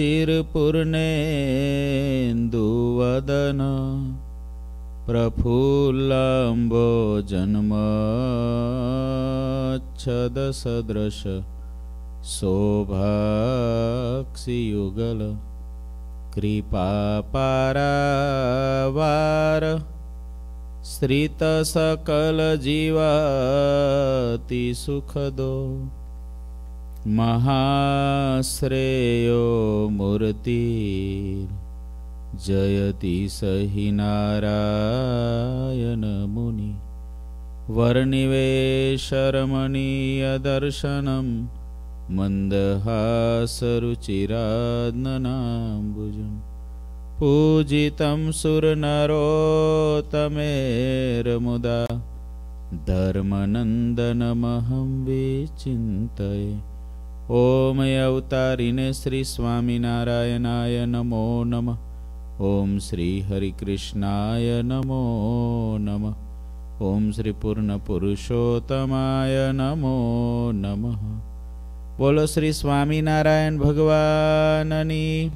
शिरपुरनेन्दुवदन प्रफुल्लम्बो जन्मच्छदसदृश शोभक्षियुगल कृपा पारा महाश्रेयो मूर्ति जयति स हि नारायणमुनि वर्निवेशरमणीयदर्शनं मन्दहासरुचिरात्नम्बुजं पूजितं सुरनरोतमेर्मुदा धर्मनन्दनमहं विचिन्तये ઓમ અવતારીને શ્રી સ્વામિનારાયણાય નમો નમ ઓમ શ્રી હરિકૃષ્ણાય નમો નમ ઓમ શ્રી પૂર્ણ પુરુષોત્તમાય નમો નમ બોલો શ્રી સ્વામિનારાયણ ભગવાનની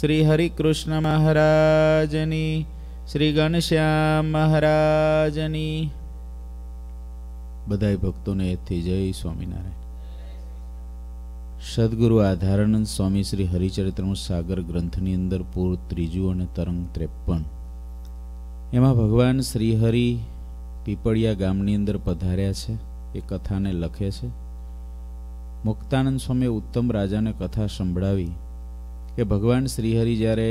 શ્રી હરિકૃષ્ણ મહારાજની શ્રી ઘનશ્યામ મહારાજની બધાય ભક્તોને એથી જય સ્વામિનારાયણ સદગુરુ આધારાનંદ સ્વામી શ્રી હરિચરિત્રનું સાગર ગ્રંથની અંદર પૂર ત્રીજું અને તરંગ ત્રેપન એમાં ભગવાન શ્રીહરિ પીપળિયા ગામની અંદર પધાર્યા છે એ કથાને લખે છે મુક્તાનંદ સ્વામીએ ઉત્તમ રાજાને કથા સંભળાવી કે ભગવાન શ્રીહરિ જ્યારે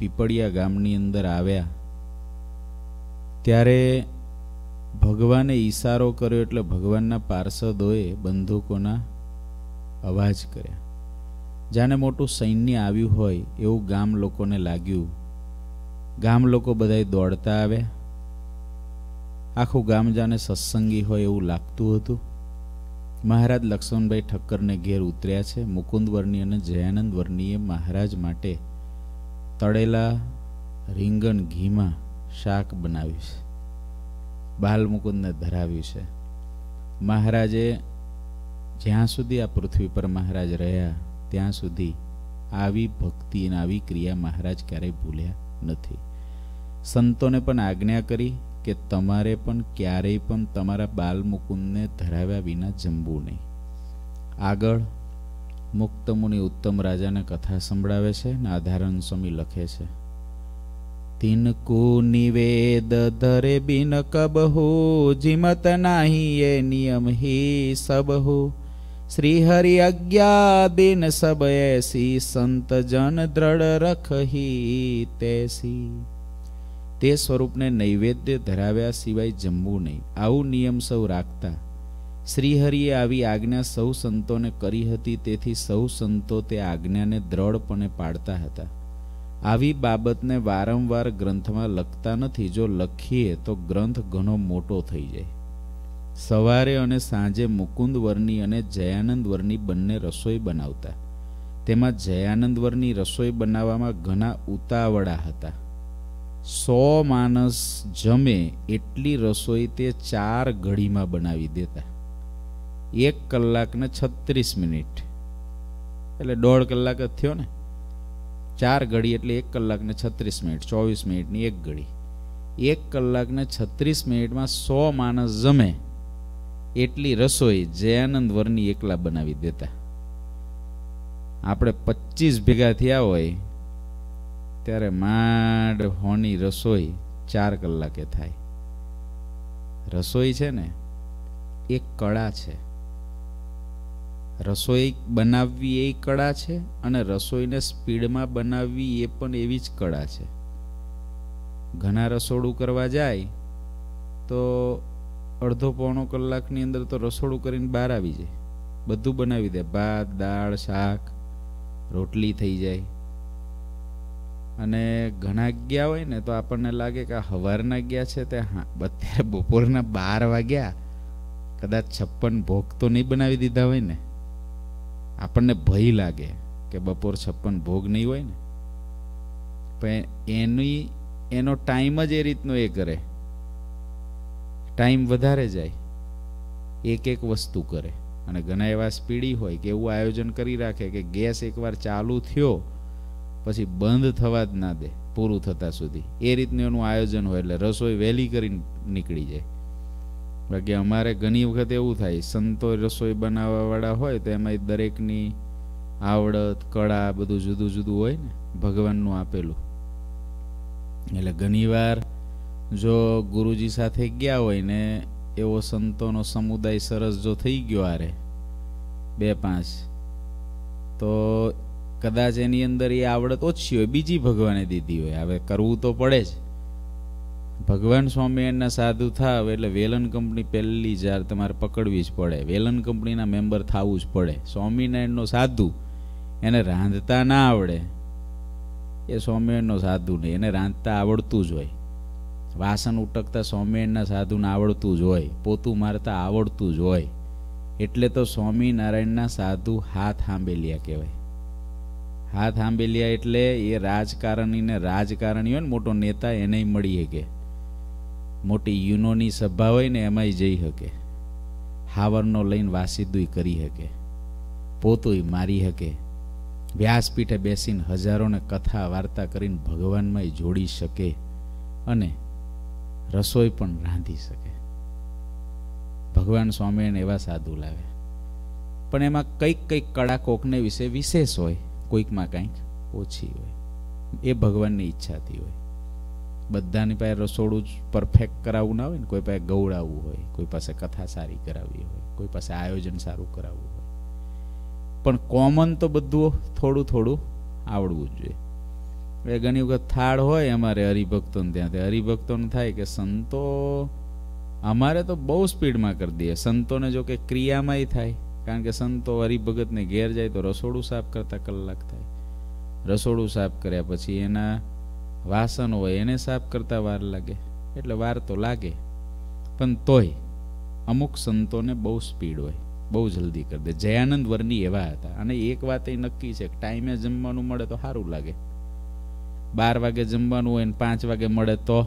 પીપળિયા ગામની અંદર આવ્યા ત્યારે ભગવાને ઈશારો કર્યો એટલે ભગવાનના પાર્ષદોએ બંદૂકોના અવાજ કર્યા જાણે મોટું સૈન્ય આવ્યું હોય એવું ગામ લોકોને લાગ્યું ગામ લોકો બધાય દોડતા આવ્યા આખું ગામ જાને સત્સંગી હોય એવું લાગતું હતું મહારાજ લક્ષ્મણભાઈ ઠક્કરને ઘેર ઉતર્યા છે મુકુંદ વર્ણી અને જયાનંદ વર્ણીએ મહારાજ માટે તળેલા રીંગણ ઘીમાં શાક બનાવ્યું છે બાલ મુકુંદને ધરાવ્યું છે મહારાજે જ્યાં સુધી આ પૃથ્વી પર મહારાજ રહ્યા ત્યાં સુધી આવી ભક્તિ અને આવી ક્રિયા મહારાજ ક્યારેય ભૂલ્યા નથી સંતોને પણ આજ્ઞા કરી કે તમારે પણ ક્યારેય પણ તમારા બાલ મુકુંદને ધરાવ્યા વિના જમવું નહીં આગળ મુક્તમુનિ ઉત્તમ રાજાને કથા સંભળાવે છે ને આધારણ સ્વામી લખે છે તિનકુ નિવેદ ધરે બિન કબ હો નાહી એ નિયમ હિ સબહુ શ્રીહરિ અજ્ઞા બિન સબ એસી સંત જન દ્રઢ રખહી તેસી તે સ્વરૂપને નૈવેદ્ય ધરાવ્યા સિવાય જમવું નહીં આવું નિયમ સૌ રાખતા શ્રીહરિએ આવી આજ્ઞા સૌ સંતોને કરી હતી તેથી સૌ સંતો તે આજ્ઞાને દ્રઢપણે પાડતા હતા આવી બાબતને વારંવાર ગ્રંથમાં લખતા નથી જો લખીએ તો ગ્રંથ ઘણો મોટો થઈ જાય સવારે અને સાંજે મુકુંદ વરની અને જયાનંદ વરની બંને રસોઈ બનાવતા તેમાં જયાનંદ વરની રસોઈ બનાવવામાં ઘણા ઉતાવળા હતા સો માણસ જમે એટલી રસોઈ તે ચાર ઘડીમાં બનાવી દેતા એક કલાકને છત્રીસ મિનિટ એટલે દોઢ કલાક જ થયો ને ચાર ઘડી એટલે એક કલાકને છત્રીસ મિનિટ ચોવીસ મિનિટની એક ઘડી એક કલાકને છત્રીસ મિનિટમાં સો માણસ જમે એટલી રસોઈ જયાનંદ વરની એકલા બનાવી દેતા આપણે પચીસ ભેગા થયા હોય ત્યારે માંડ હોની રસોઈ ચાર કલાકે થાય રસોઈ છે ને એ કળા છે રસોઈ બનાવવી એ કળા છે અને રસોઈને સ્પીડમાં બનાવવી એ પણ એવી જ કળા છે ઘણા રસોડું કરવા જાય તો અડધો પોણો કલાકની અંદર તો રસોડું કરીને બહાર આવી જાય બધું બનાવી દે ભાત દાળ શાક રોટલી થઈ જાય અને ઘણા ગયા હોય ને તો આપણને લાગે કે હવારના ગયા છે તે હા અત્યારે બપોરના બાર વાગ્યા કદાચ છપ્પન ભોગ તો નહીં બનાવી દીધા હોય ને આપણને ભય લાગે કે બપોર છપ્પન ભોગ નહીં હોય ને પણ એની એનો ટાઈમ જ એ રીતનો એ કરે ટાઈમ વધારે જાય એક એક વસ્તુ કરે અને ઘણા એવા સ્પીડી હોય કે એવું આયોજન કરી રાખે કે ગેસ એકવાર ચાલુ થયો પછી બંધ થવા જ ના દે પૂરું થતાં સુધી એ રીતનું એનું આયોજન હોય એટલે રસોઈ વહેલી કરી નીકળી જાય બાકી અમારે ઘણી વખત એવું થાય સંતો રસોઈ બનાવવાવાળા હોય તો એમાં દરેકની આવડત કળા બધું જુદું જુદું હોય ને ભગવાનનું આપેલું એટલે ઘણીવાર જો ગુરુજી સાથે ગયા હોય ને એવો સંતોનો સમુદાય સરસ જો થઈ ગયો આરે બે પાંચ તો કદાચ એની અંદર એ આવડત ઓછી હોય બીજી ભગવાને દીધી હોય હવે કરવું તો પડે જ ભગવાન સ્વામિનારાયણના સાધુ થાવ એટલે વેલન કંપની પહેલી જ્યારે તમારે પકડવી જ પડે વેલન કંપનીના મેમ્બર થવું જ પડે સ્વામિનારાયણનો સાધુ એને રાંધતા ના આવડે એ સ્વામિનારાયણનો સાધુ નહીં એને રાંધતા આવડતું જ હોય વાસણ ઉટકતા સ્વામિનારાયણના સાધુને આવડતું જ હોય પોતું મારતા આવડતું જ હોય એટલે તો સ્વામિનારાયણના સાધુ હાથ હાંબેલિયા કહેવાય હાથ હાંબેલિયા એટલે એ રાજકારણીને રાજકારણી હોય ને મોટો નેતા એને મળી શકે મોટી યુનોની સભા હોય ને એમાંય જઈ શકે હાવરનો લઈને વાસીદુય કરી શકે પોતુય મારી શકે વ્યાસપીઠે બેસીને હજારોને કથા વાર્તા કરીને ભગવાનમાં જોડી શકે અને રસોઈ પણ રાંધી શકે ભગવાન સ્વામીને એવા સાધુ લાવે પણ એમાં કંઈક કંઈક કળા કોકને વિશે વિશેષ હોય કોઈકમાં કંઈક ઓછી હોય એ ભગવાનની ઈચ્છાથી હોય બધાની પાસે રસોડું જ પરફેક્ટ કરાવવું ના હોય ને કોઈ પાસે ગૌડાવવું હોય કોઈ પાસે કથા સારી કરાવવી હોય કોઈ પાસે આયોજન સારું કરાવવું હોય પણ કોમન તો બધું થોડું થોડું આવડવું જ જોઈએ એટલે ઘણી વખત થાળ હોય અમારે હરિભક્તોને ત્યાં હરિભક્તોને થાય કે સંતો અમારે તો બહુ સ્પીડમાં કરી દઈએ સંતોને જો કે ક્રિયામાંય થાય કારણ કે સંતો હરિભગતને ઘેર જાય તો રસોડું સાફ કરતાં કલાક થાય રસોડું સાફ કર્યા પછી એના વાસણ હોય એને સાફ કરતાં વાર લાગે એટલે વાર તો લાગે પણ તોય અમુક સંતોને બહુ સ્પીડ હોય બહુ જલ્દી કરી દે જયાનંદ વરની એવા હતા અને એક વાત એ નક્કી છે ટાઈમે જમવાનું મળે તો સારું લાગે બાર વાગે જમવાનું હોય ને પાંચ વાગે મળે તો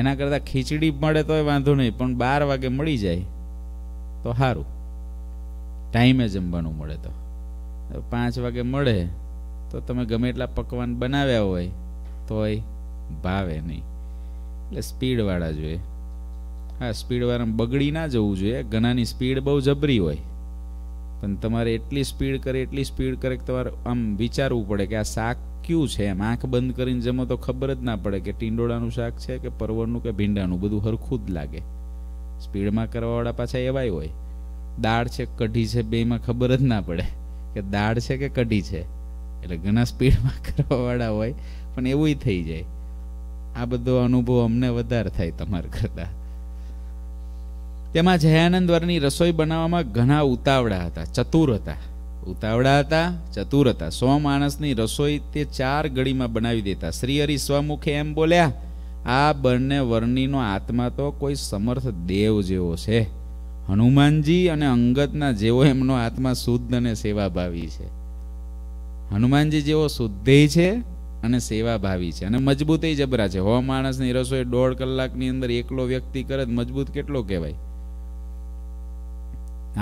એના કરતાં ખીચડી મળે તોય વાંધો નહીં પણ બાર વાગે મળી જાય તો સારું ટાઈમે જમવાનું મળે તો પાંચ વાગે મળે તો તમે ગમે એટલા પકવાન બનાવ્યા હોય તોય ભાવે નહીં એટલે સ્પીડવાળા જોઈએ હા સ્પીડવાળા બગડી ના જવું જોઈએ ઘણાની સ્પીડ બહુ જબરી હોય પણ તમારે એટલી સ્પીડ કરે એટલી સ્પીડ કરે કે તમારે આમ વિચારવું પડે કે આ શાક કયું છે એમ આંખ બંધ કરીને જમો તો ખબર જ ના પડે કે ટીંડોળાનું શાક છે કે પરવરનું કે ભીંડાનું બધું હરખું જ લાગે સ્પીડમાં કરવાવાળા પાછા એવાય હોય દાળ છે કઢી છે બેમાં ખબર જ ના પડે કે દાળ છે કે કઢી છે એટલે ઘણા સ્પીડમાં કરવાવાળા હોય પણ એવું થઈ જાય આ બધો અનુભવ અમને વધારે થાય તમારા કરતાં તેમાં જયાનંદ વારની રસોઈ બનાવવામાં ઘણા ઉતાવળા હતા ચતુર હતા ઉતાવળા હતા ચતુર હતા સો માણસની રસોઈ તે ચાર ઘડીમાં બનાવી દેતા શ્રી હરિ સ્વમુખે એમ બોલ્યા આ બંને વર્ણીનો આત્મા તો કોઈ સમર્થ દેવ જેવો છે હનુમાનજી અને અંગતના જેવો એમનો આત્મા શુદ્ધ અને સેવાભાવી છે હનુમાનજી જેવો શુદ્ધેય છે અને સેવાભાવી છે અને મજબૂતેય જબરા છે હો માણસની રસોઈ દોઢ કલાકની અંદર એકલો વ્યક્તિ કરે મજબૂત કેટલો કહેવાય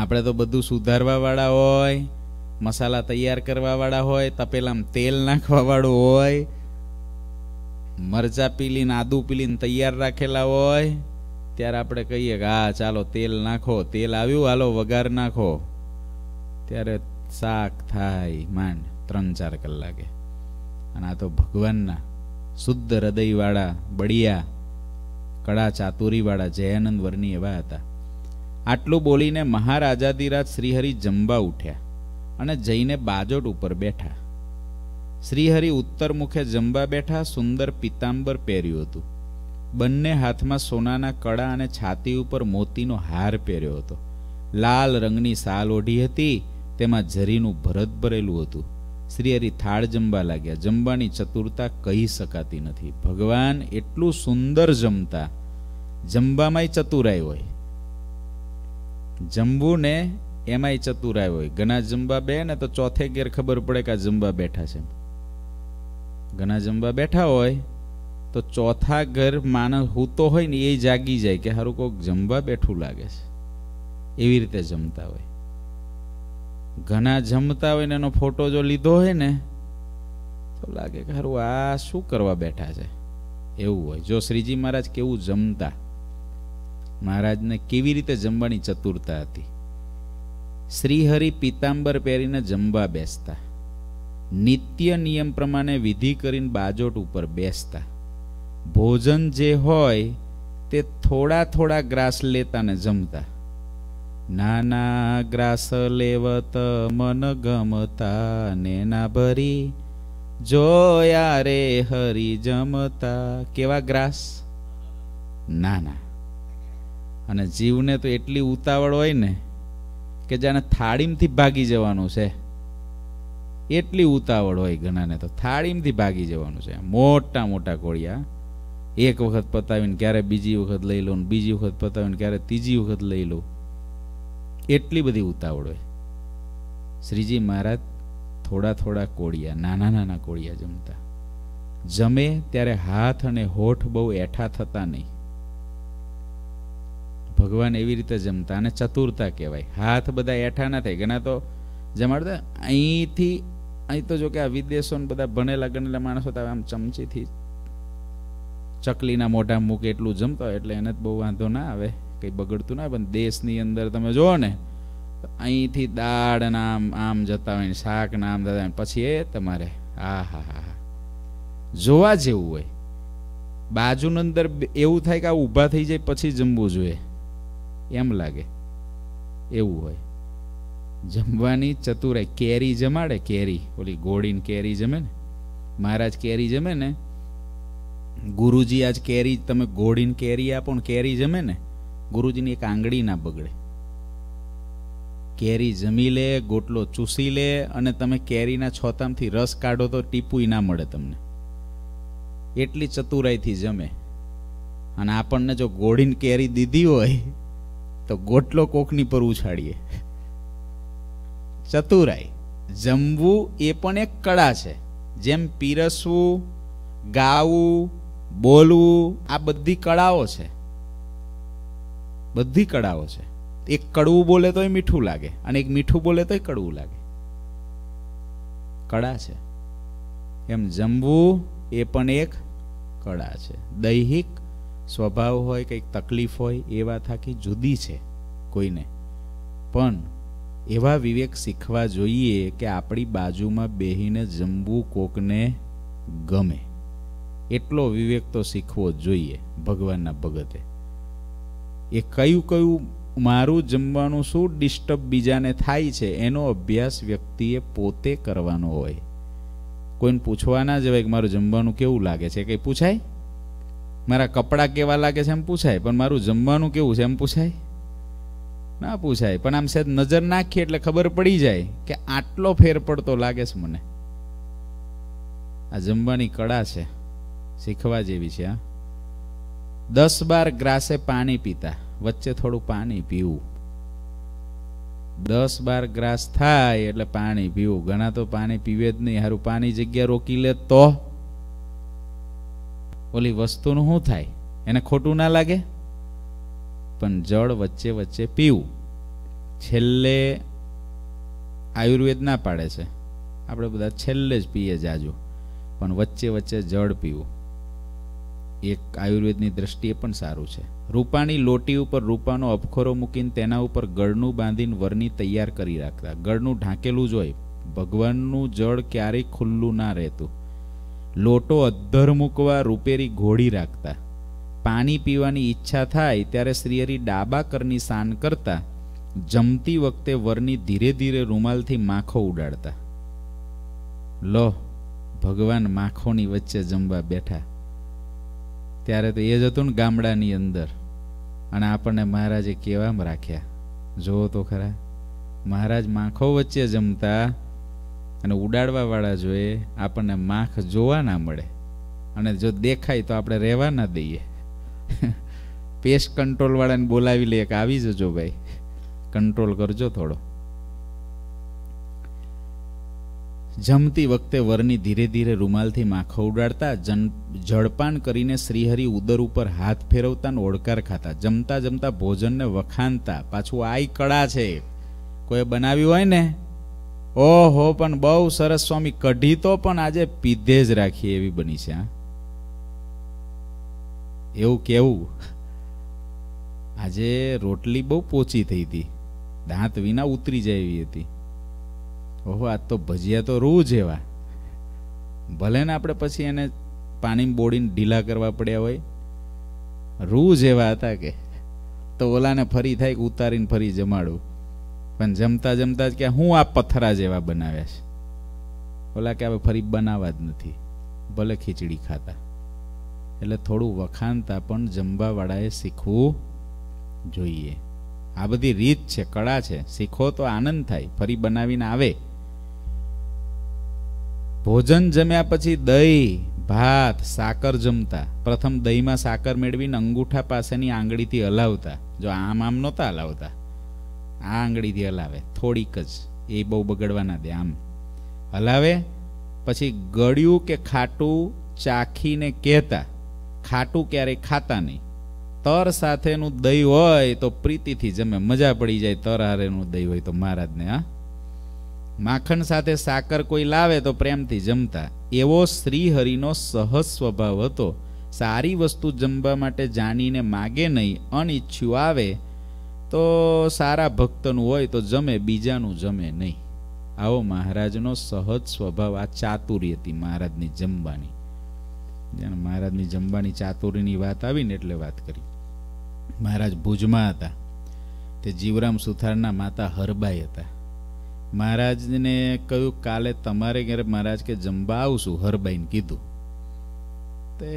આપણે તો બધું સુધારવા વાળા હોય મસાલા તૈયાર કરવાવાળા હોય તપેલામાં તેલ નાખવાવાળું હોય મરચા પીલીને આદુ પીલીને તૈયાર રાખેલા હોય ત્યારે આપણે કહીએ કે હા ચાલો તેલ નાખો તેલ આવ્યું હાલો વઘાર નાખો ત્યારે શાક થાય માંડ ત્રણ ચાર કલાકે અને આ તો ભગવાનના શુદ્ધ હૃદયવાળા બળિયા કળા ચાતુરીવાળા જયાનંદ વર્ણી એવા હતા આટલું બોલીને મહારાજાધિરાજ શ્રીહરિ જંબા ઉઠ્યા અને જઈને બાજોટ ઉપર બેઠા શ્રીહરિ ઉત્તર મુખે જમવા બેઠા સુંદર પિતાંબર પહેર્યું હતું બંને હાથમાં સોનાના કડા અને છાતી ઉપર મોતીનો હાર પહેર્યો હતો લાલ રંગની સાલ ઓઢી હતી તેમાં ઝરીનું ભરત ભરેલું હતું શ્રીહરિ થાળ જમવા લાગ્યા જમવાની ચતુરતા કહી શકાતી નથી ભગવાન એટલું સુંદર જમતા જમવામાંય ચતુરાઈ હોય જમવું ને એમાંય ચતુરાય હોય ઘણા જમવા બે ને તો ચોથે ગેર ખબર પડે કે આ જમવા બેઠા છે ઘણા જમવા બેઠા હોય તો ચોથા ઘર માણસ હૂતો હોય ને એ જાગી જાય કે સારું કોઈક જમવા બેઠું લાગે છે એવી રીતે જમતા હોય ઘણા જમતા હોય ને એનો ફોટો જો લીધો હોય ને તો લાગે કે સારું આ શું કરવા બેઠા છે એવું હોય જો શ્રીજી મહારાજ કેવું જમતા મહારાજને કેવી રીતે જમવાની ચતુરતા હતી શ્રીહરિ પીતાંબર પહેરીને જમવા બેસતા નિત્ય નિયમ પ્રમાણે વિધિ કરીને બાજોટ ઉપર બેસતા ભોજન જે હોય તે થોડા થોડા ગ્રાસ લેતા ને જમતા નાના ગ્રાસ લેવત મન ગમતા ને ના ભરી જોયા રે હરી જમતા કેવા ગ્રાસ નાના અને જીવને તો એટલી ઉતાવળ હોય ને કે જેને થાળીમથી ભાગી જવાનું છે એટલી ઉતાવળ હોય ઘણાને તો થાળીમથી ભાગી જવાનું છે મોટા મોટા કોળિયા એક વખત પતાવીને ક્યારે બીજી વખત લઈ લઉં બીજી વખત પતાવીને ક્યારે ત્રીજી વખત લઈ લઉં એટલી બધી ઉતાવળ હોય શ્રીજી મહારાજ થોડા થોડા કોળિયા નાના નાના કોળિયા જમતા જમે ત્યારે હાથ અને હોઠ બહુ એઠા થતા નહીં ભગવાન એવી રીતે જમતા અને ચતુરતા કહેવાય હાથ બધા એઠા ના થાય ઘણા તો જમાડતા અહીંથી અહીં તો જો કે આ વિદેશો બધા ભણેલા ગણેલા માણસો તો આમ ચમચીથી ચકલીના મોઢા મૂકે એટલું જમતો હોય એટલે એને જ બહુ વાંધો ના આવે કંઈ બગડતું ના પણ દેશની અંદર તમે જુઓ ને અહીંથી દાળ નામ આમ જતા હોય શાક નામ જતા હોય પછી એ તમારે હા હા હા હા જોવા જેવું હોય બાજુની અંદર એવું થાય કે આ ઊભા થઈ જાય પછી જમવું જોઈએ એમ લાગે એવું હોય જમવાની ચતુરાઈ કેરી જમાડે કેરી ઓલી ગોળીને કેરી જમે ને મહારાજ કેરી જમે ને ગુરુજી આજ કેરી તમે ગોળીને કેરી આપો ને કેરી જમે ને ગુરુજીની એક આંગળી ના બગડે કેરી જમી લે ગોટલો ચૂસી લે અને તમે કેરીના છોતામથી રસ કાઢો તો ટીપુય ના મળે તમને એટલી ચતુરાઈથી જમે અને આપણને જો ગોળીને કેરી દીધી હોય તો ગોટલો કોકની પર ઉછાળીએ ચતુરાઈ જમવું એ પણ એક કળા છે જેમ પીરસવું ગાવું બોલવું આ બધી કળાઓ છે બધી કળાઓ છે એક કડવું બોલે તોય મીઠું લાગે અને એક મીઠું બોલે તોય કડવું લાગે કળા છે એમ જમવું એ પણ એક કળા છે દૈહિક સ્વભાવ હોય કંઈક તકલીફ હોય એવા વાત જુદી છે કોઈને પણ એવા વિવેક શીખવા જોઈએ કે આપણી બાજુમાં બેહીને જમવું કોકને ગમે એટલો વિવેક તો શીખવો જોઈએ ભગવાનના ભગતે એ કયું કયું મારું જમવાનું શું ડિસ્ટર્બ બીજાને થાય છે એનો અભ્યાસ વ્યક્તિએ પોતે કરવાનો હોય કોઈને પૂછવા ના જવાય કે મારું જમવાનું કેવું લાગે છે કંઈ પૂછાય મારા કપડાં કેવા લાગે છે એમ પૂછાય પણ મારું જમવાનું કેવું છે એમ પૂછાય ના પૂછાય પણ આમ સહેજ નજર નાખીએ એટલે ખબર પડી જાય કે આટલો ફેર પડતો લાગે છે મને આ જમવાની કળા છે શીખવા જેવી છે આ દસ બાર ગ્રાસે પાણી પીતા વચ્ચે થોડું પાણી પીવું દસ બાર ગ્રાસ થાય એટલે પાણી પીવું ઘણા તો પાણી પીવે જ નહીં સારું પાણી જગ્યા રોકી લે તો ઓલી વસ્તુનું શું થાય એને ખોટું ના લાગે પણ જળ વચ્ચે વચ્ચે પીવું છેલ્લે આયુર્વેદ ના પાડે છે આપણે બધા છેલ્લે જ પીએ જાજો પણ વચ્ચે વચ્ચે જળ પીવું એક આયુર્વેદની દ્રષ્ટિએ પણ સારું છે રૂપાની લોટી ઉપર રૂપાનો અપખોરો મૂકીને તેના ઉપર ગળનું બાંધીને વરની તૈયાર કરી રાખતા ગળનું ઢાંકેલું જ હોય ભગવાનનું જળ ક્યારેય ખુલ્લું ના રહેતું લોટો અધ્ધર મૂકવા રૂપેરી ઘોડી રાખતા પાણી પીવાની ઈચ્છા થાય ત્યારે શ્રીહરિ ડાબા કરની સાન કરતા જમતી વખતે વરની ધીરે ધીરે રૂમાલથી માખો ઉડાડતા લો ભગવાન માખોની વચ્ચે જમવા બેઠા ત્યારે તો એ જ હતું ને ગામડાની અંદર અને આપણને મહારાજે કેવામાં રાખ્યા જુઓ તો ખરા મહારાજ માખો વચ્ચે જમતા અને ઉડાડવાવાળા જોઈએ આપણને માખ જોવા ના મળે અને જો દેખાય તો આપણે રહેવા ના દઈએ પેસ્ટ કંટ્રોલવાળાને બોલાવી લઈએ કે આવી જજો ભાઈ કંટ્રોલ કરજો થોડો જમતી વખતે વરની ધીરે ધીરે રૂમાલથી માખો ઉડાડતા જન જળપાન કરીને શ્રીહરિ ઉદર ઉપર હાથ ફેરવતા અને ઓળકાર ખાતા જમતા જમતા ભોજનને વખાનતા પાછું આઈ કળા છે કોઈ બનાવ્યું હોય ને ઓહો પણ બહુ સરસ સ્વામી કઢી તો પણ આજે પીધે જ રાખીએ એવી બની છે હા એવું કેવું આજે રોટલી બહુ પોચી થઈ હતી દાંત વિના ઉતરી જાય એવી હતી ઓહો આજ તો ભજીયા તો રૂ જેવા ભલે ને આપણે પછી એને પાણી બોળીને ઢીલા કરવા પડ્યા હોય રૂ જેવા હતા કે તો ઓલાને ફરી થાય ઉતારીને ફરી જમાડું પણ જમતા જમતા જ કે હું આ પથરા જેવા બનાવ્યા છે ઓલા કે હવે ફરી બનાવવા જ નથી ભલે ખીચડી ખાતા એટલે થોડું વખાણતા પણ જમવાવાળાએ શીખવું જોઈએ આ બધી રીત છે કળા છે શીખો તો આનંદ થાય ફરી બનાવીને આવે ભોજન જમ્યા પછી દહીં ભાત સાકર જમતા પ્રથમ દહીંમાં સાકર મેળવીને અંગૂઠા પાસેની આંગળીથી હલાવતા જો આમ આમ નહોતા હલાવતા આ આંગળીથી હલાવે થોડીક જ એ બહુ બગડવાના દે આમ હલાવે પછી ગળ્યું કે ખાટું ચાખીને કહેતા ખાટું ક્યારેય ખાતા નહીં તર સાથેનું દહીં હોય તો પ્રીતિથી જમે મજા પડી જાય તર હારેનું દહીં હોય તો મહારાજને હા માખણ સાથે સાકર કોઈ લાવે તો પ્રેમથી જમતા એવો શ્રીહરિનો સહજ સ્વભાવ હતો સારી વસ્તુ જમવા માટે જાણીને માગે નહીં અનિચ્છ્યું આવે તો સારા ભક્તનું હોય તો જમે બીજાનું જમે નહીં આવો મહારાજનો સહજ સ્વભાવ આ ચાતુરી હતી મહારાજની જમવાની જાણે મહારાજની જમવાની ચાતુરીની વાત આવીને એટલે વાત કરી મહારાજ ભુજમાં હતા તે જીવરામ સુથારના માતા હરબાઈ હતા મહારાજને કહ્યું કાલે તમારે ઘેરે મહારાજ કે જમવા આવશું હરબાઈને કીધું તે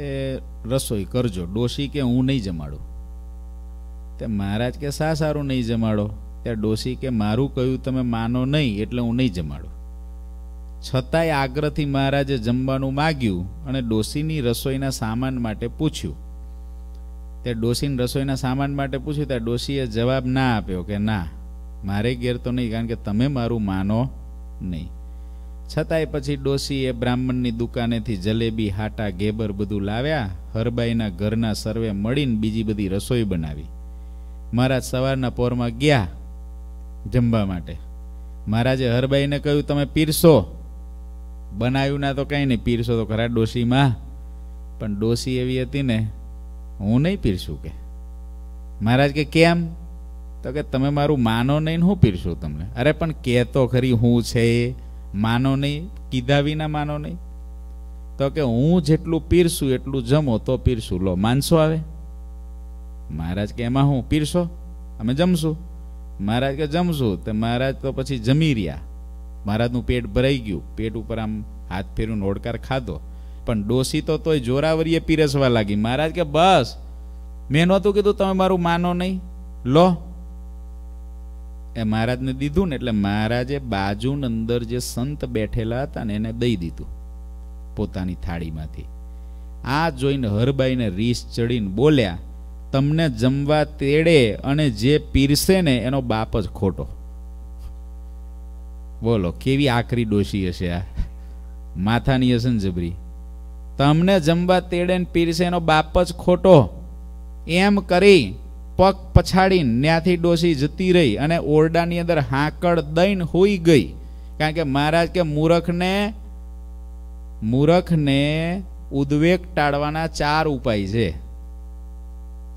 રસોઈ કરજો ડોશી કે હું નહીં જમાડું તે મહારાજ કે શા સારું નહીં જમાડો ત્યાં ડોસી કે મારું કહ્યું તમે માનો નહીં એટલે હું નહીં જમાડું છતાંય આગ્રહથી મહારાજે જમવાનું માગ્યું અને ડોસીની રસોઈના સામાન માટે પૂછ્યું ત્યાં ડોસીને રસોઈના સામાન માટે પૂછ્યું ત્યાં ડોસીએ જવાબ ના આપ્યો કે ના મારે ઘેર તો નહીં કારણ કે તમે મારું માનો નહીં છતાંય પછી ડોસીએ બ્રાહ્મણની દુકાનેથી જલેબી હાટા ગેબર બધું લાવ્યા હરબાઈના ઘરના સર્વે મળીને બીજી બધી રસોઈ બનાવી મહારાજ સવારના પોરમાં ગયા જમવા માટે મહારાજે હરભાઈને કહ્યું તમે પીરશો બનાવ્યું ના તો કંઈ નહીં પીરશો તો ખરા ડોશીમાં પણ ડોશી એવી હતી ને હું નહીં પીરશું કે મહારાજ કે કેમ તો કે તમે મારું માનો નહીં હું પીરશું તમને અરે પણ કહેતો ખરી હું છે માનો નહીં કીધા વિના માનો નહીં તો કે હું જેટલું પીરશું એટલું જમો તો પીરશું લો માનસો આવે મહારાજ કે એમાં હું પીરશો અમે જમશું મહારાજ કે જમશું તો મહારાજ તો પછી જમી રહ્યા મહારાજનું પેટ ભરાઈ ગયું પેટ ઉપર આમ હાથ ફેરવીને ઓડકાર ખાધો પણ ડોસી તો તોય જોરાવરીએ પીરસવા લાગી મહારાજ કે બસ મેં નહોતું કીધું તમે મારું માનો નહીં લો એ મહારાજને દીધું ને એટલે મહારાજે બાજુ અંદર જે સંત બેઠેલા હતા ને એને દઈ દીધું પોતાની થાળીમાંથી આ જોઈને હરબાઈને રીસ ચડીને બોલ્યા તમને જમવા તેડે અને જે પીરસે ને એનો બાપ જ ખોટો બોલો કેવી આકરી ડોશી હશે આ માથાની હશે ને જબરી તમને જમવા તેડે ને પીરસે એનો બાપ જ ખોટો એમ કરી પગ પછાડી ત્યાંથી ડોસી જતી રહી અને ઓરડાની અંદર હાંકડ દઈને હોઈ ગઈ કારણ કે મહારાજ કે મૂરખને મૂરખને ઉદ્વેગ ટાળવાના ચાર ઉપાય છે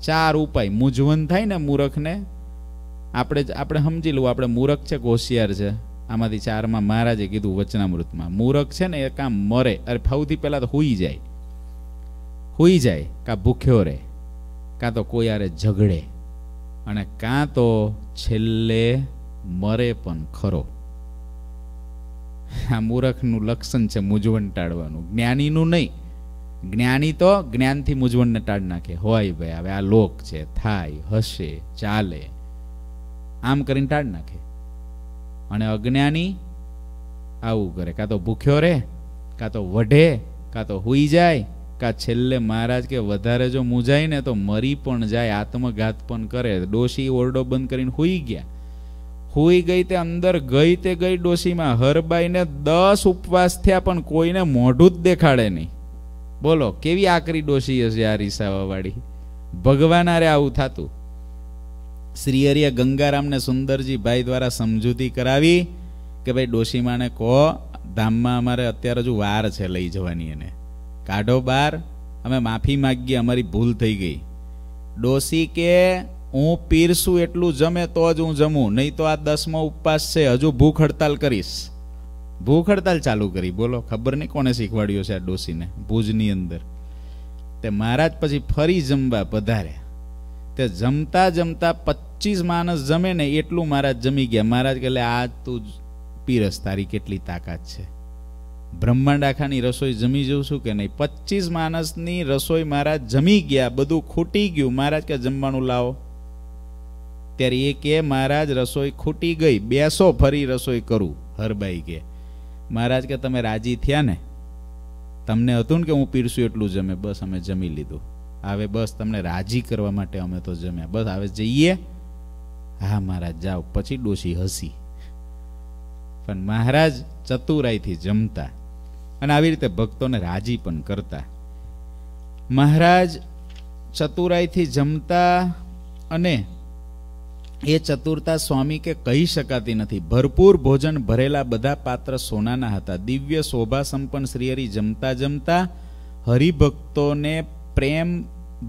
ચાર ઉપાય મૂંઝવણ થાય ને મૂરખને આપણે આપણે સમજી લઉં આપણે મૂરખ છે કે હોશિયાર છે આમાંથી ચારમાં મહારાજે કીધું વચનામૃતમાં મૂરખ છે ને એ કામ મરે અરે ફૌથી પહેલાં તો હુઈ જાય હુઈ જાય કાં ભૂખ્યો રહે કાં તો કોઈ આરે ઝઘડે અને કાં તો છેલ્લે મરે પણ ખરો આ મૂરખનું લક્ષણ છે મૂંઝવણ ટાળવાનું જ્ઞાનીનું નહીં જ્ઞાની તો જ્ઞાનથી મૂંઝવણને ટાળી નાખે હોય ભાઈ હવે આ લોક છે થાય હશે ચાલે આમ કરીને ટાળી નાખે અને અજ્ઞાની આવું કરે કાં તો ભૂખ્યો રહે કાં તો વઢે કાં તો હુઈ જાય કા છેલ્લે મહારાજ કે વધારે જો મૂજાય ને તો મરી પણ જાય આત્મઘાત પણ કરે ડોશી ઓરડો બંધ કરીને હુઈ ગયા હુઈ ગઈ તે અંદર ગઈ તે ગઈ ડોશીમાં હરબાઈને દસ ઉપવાસ થયા પણ કોઈને મોઢું જ દેખાડે નહીં બોલો કેવી આકરી ડોશી હશે આ રીસાવાવાળી ભગવાન આરે આવું થતું શ્રીહરિએ ગંગારામને સુંદરજી ભાઈ દ્વારા સમજૂતી કરાવી કે ભાઈ ડોશીમાને કહો ધામમાં અમારે અત્યારે હજુ વાર છે લઈ જવાની એને કાઢો બાર અમે માફી માગીએ અમારી ભૂલ થઈ ગઈ ડોશી કે હું પીરશું એટલું જમે તો જ હું જમું નહીં તો આ દસમો ઉપવાસ છે હજુ ભૂખ હડતાલ કરીશ ભૂખ હડતાલ ચાલુ કરી બોલો ખબર નહીં કોને શીખવાડ્યો છે આ ડોસીને ભુજની અંદર તે મહારાજ પછી ફરી જમવા પધાર્યા તે જમતા જમતા પચીસ માણસ જમે ને એટલું મહારાજ જમી ગયા મહારાજ કહે આ તું પીરસ તારી કેટલી તાકાત છે બ્રહ્માંડ આખાની રસોઈ જમી જઉં છું કે નહીં પચીસ માણસની રસોઈ મહારાજ જમી ગયા બધું ખૂટી ગયું મહારાજ કે જમવાનું લાવો ત્યારે એ કે મહારાજ રસોઈ ખૂટી ગઈ બેસો ફરી રસોઈ કરું હરબાઈ કે મહારાજ કે તમે રાજી થયા ને તમને હતું ને કે હું પીરસું એટલું જમે બસ અમે જમી લીધું હવે બસ તમને રાજી કરવા માટે અમે તો જમ્યા બસ હવે જઈએ હા મહારાજ જાઓ પછી ડોશી હસી પણ મહારાજ ચતુરાઈથી જમતા અને આવી રીતે ભક્તોને રાજી પણ કરતા મહારાજ ચતુરાઈથી જમતા અને એ ચતુરતા સ્વામી કે કહી શકાતી નથી ભરપૂર ભોજન ભરેલા બધા પાત્ર સોનાના હતા દિવ્ય શોભા સંપન્ન શ્રીહરિ જમતા જમતા હરિભક્તોને પ્રેમ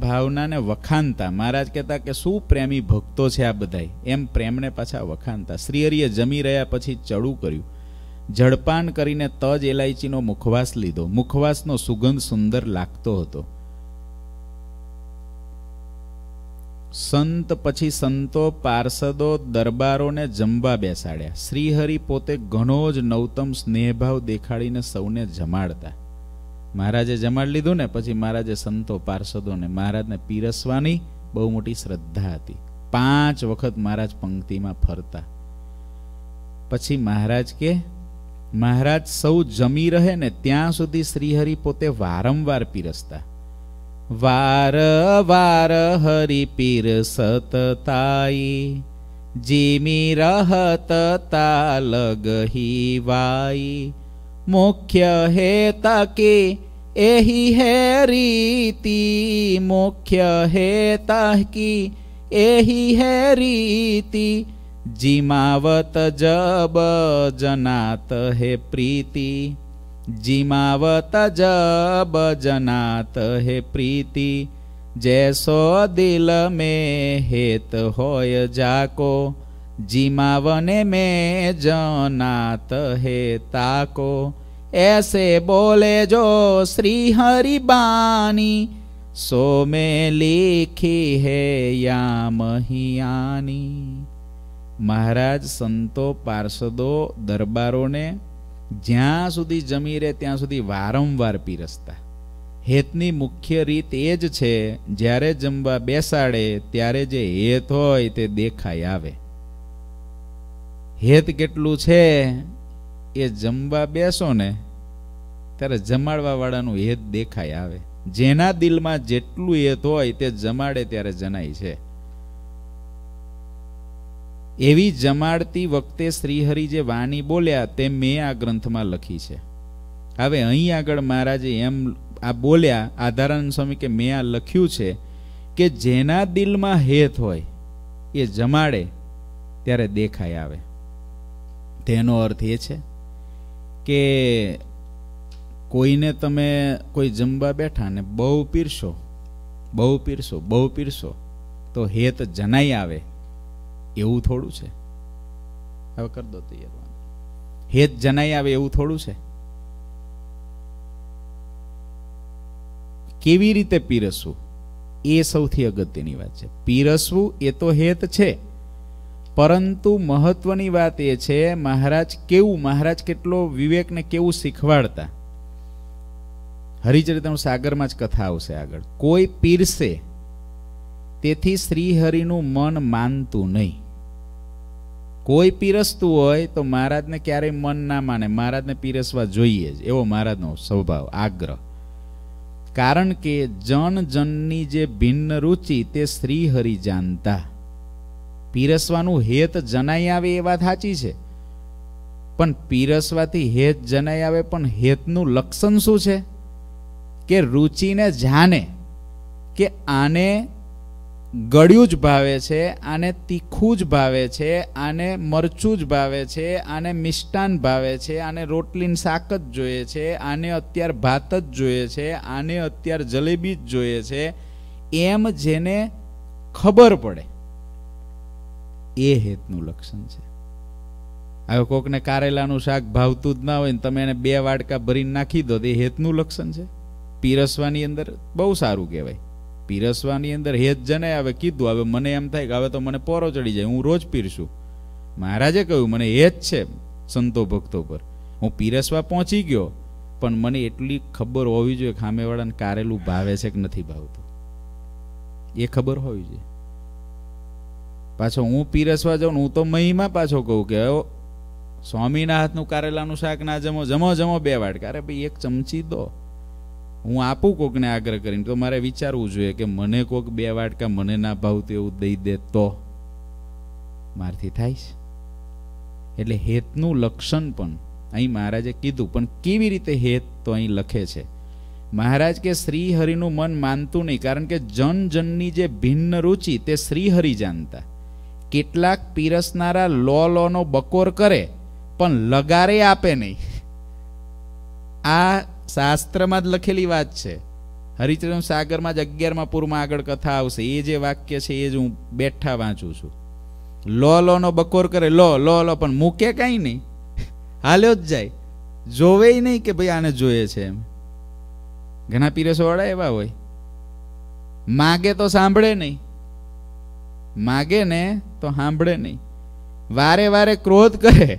ભાવનાને વખાનતા મહારાજ કહેતા કે શું પ્રેમી ભક્તો છે આ બધાય એમ પ્રેમને પાછા વખાનતા શ્રીહરિએ જમી રહ્યા પછી ચડું કર્યું ઝડપાન કરીને તજ એલાયચીનો મુખવાસ લીધો મુખવાસનો સુગંધ સુંદર લાગતો હતો સંત પછી સંતો પાર્ષદો દરબારોને જમવા બેસાડ્યા શ્રીહરિ પોતે ઘણો જ નવતમ સ્નેહભાવ દેખાડીને સૌને જમાડતા મહારાજે જમાડી લીધું ને પછી મહારાજે સંતો પાર્ષદોને મહારાજને પીરસવાની બહુ મોટી શ્રદ્ધા હતી પાંચ વખત મહારાજ પંક્તિમાં ફરતા પછી મહારાજ કે મહારાજ સૌ જમી રહે ને ત્યાં સુધી શ્રીહરિ પોતે વારંવાર પીરસતા वार वार हरि पीर सतताई जिमी रहत तालग ही वाई मुख्य है ताके एही है रीति मुख्य है ताकी एही है रीति जिमावत जब जनात है प्रीति जिमावत जब जनात है प्रीति जैसो दिल में हेत होय जाको जिमावने में जनात है ताको ऐसे बोले जो श्री हरि बानी सो में लिखी है या महियानी મહારાજ સંતો પાર્ષદો દરબારોને જ્યાં સુધી જમી રહે ત્યાં સુધી વારંવાર પીરસતા હેતની મુખ્ય રીત એ જ છે જ્યારે જમવા બેસાડે ત્યારે જે હેત હોય તે દેખાય આવે હેત કેટલું છે એ જમવા બેસો ને ત્યારે જમાડવા વાળાનું હેત દેખાય આવે જેના દિલમાં જેટલું હેત હોય તે જમાડે ત્યારે જનાય છે એવી જમાડતી વખતે શ્રીહરિ જે વાણી બોલ્યા તે મેં આ ગ્રંથમાં લખી છે હવે અહીં આગળ મહારાજે એમ આ બોલ્યા આધારાનંદ સ્વામી કે મેં આ લખ્યું છે કે જેના દિલમાં હેત હોય એ જમાડે ત્યારે દેખાય આવે તેનો અર્થ એ છે કે કોઈને તમે કોઈ જમવા બેઠા ને બહુ પીરશો બહુ પીરશો બહુ પીરશો તો હેત જનાઈ આવે એવું થોડું છે હવે કરી દો તૈયાર હેત જનાઈ આવે એવું થોડું છે કેવી રીતે પીરસવું એ સૌથી અગત્યની વાત છે પીરસવું એ તો હેત છે પરંતુ મહત્વની વાત એ છે મહારાજ કેવું મહારાજ કેટલો વિવેકને કેવું શીખવાડતા હરિચરિત્રનું સાગરમાં જ કથા આવશે આગળ કોઈ પીરસે તેથી શ્રીહરિનું મન માનતું નહીં કોઈ પીરસતું હોય તો મહારાજને ક્યારેય મન ના માને મહારાજને પીરસવા જોઈએ જ એવો મહારાજનો સ્વભાવ આગ્રહ કારણ કે જન જનની જે ભિન્ન રુચિ તે શ્રી હરિ જાણતા પીરસવાનું હેત જનાઈ આવે એ વાત સાચી છે પણ પીરસવાથી હેત જનાઈ આવે પણ હેતનું લક્ષણ શું છે કે રુચિને જાણે કે આને ગળ્યું જ ભાવે છે આને તીખું જ ભાવે છે આને મરચું જ ભાવે છે આને મિષ્ટાન ભાવે છે આને રોટલીન શાક જ જોઈએ છે આને અત્યારે ભાત જ જોઈએ છે આને અત્યારે જલેબી જ જોઈએ છે એમ જેને ખબર પડે એ હેતનું લક્ષણ છે હવે કોકને કારેલાનું શાક ભાવતું જ ના હોય ને તમે એને બે વાડકા ભરીને નાખી દો તો એ હેતનું લક્ષણ છે પીરસવાની અંદર બહુ સારું કહેવાય પીરસવાની અંદર હેત જને હવે કીધું હવે મને એમ થાય કે હવે તો મને પોરો ચડી જાય હું રોજ પીરસું મહારાજે કહ્યું મને હેત છે સંતો ભક્તો પર હું પીરસવા પહોંચી ગયો પણ મને એટલી ખબર હોવી જોઈએ ખામેવાળાને કારેલું ભાવે છે કે નથી ભાવતું એ ખબર હોવી જોઈએ પાછો હું પીરસવા જાઉં હું તો મહિમા પાછો કહું કે સ્વામીના હાથનું કારેલાનું શાક ના જમો જમો જમો બે વાટકા અરે ભાઈ એક ચમચી દો હું આપું કોકને આગ્રહ કરીને તો મારે વિચારવું જોઈએ કે મને કોક બે વાટકા મને ના ભાવતું એવું દઈ દે તો મારથી થાય છે એટલે હેતનું લક્ષણ પણ અહીં મહારાજે કીધું પણ કેવી રીતે હેત તો અહીં લખે છે મહારાજ કે શ્રીહરિનું મન માનતું નહીં કારણ કે જન જનની જે ભિન્ન રુચિ તે શ્રીહરિ જાણતા કેટલાક પીરસનારા લો લોનો બકોર કરે પણ લગારે આપે નહીં આ શાસ્ત્રમાં જ લખેલી વાત છે હરિચરણ સાગરમાં જ અગિયારમાં પૂરમાં આગળ કથા આવશે એ જે વાક્ય છે એ જ હું બેઠા વાંચું છું લો લો નો બકોર કરે લો લો લો પણ મૂકે કાંઈ નહીં હાલ્યો જ જાય જોવે નહીં કે ભાઈ આને જોઈએ છે એમ ઘણા પીરસવાળા એવા હોય માગે તો સાંભળે નહીં માગે ને તો સાંભળે નહીં વારે વારે ક્રોધ કરે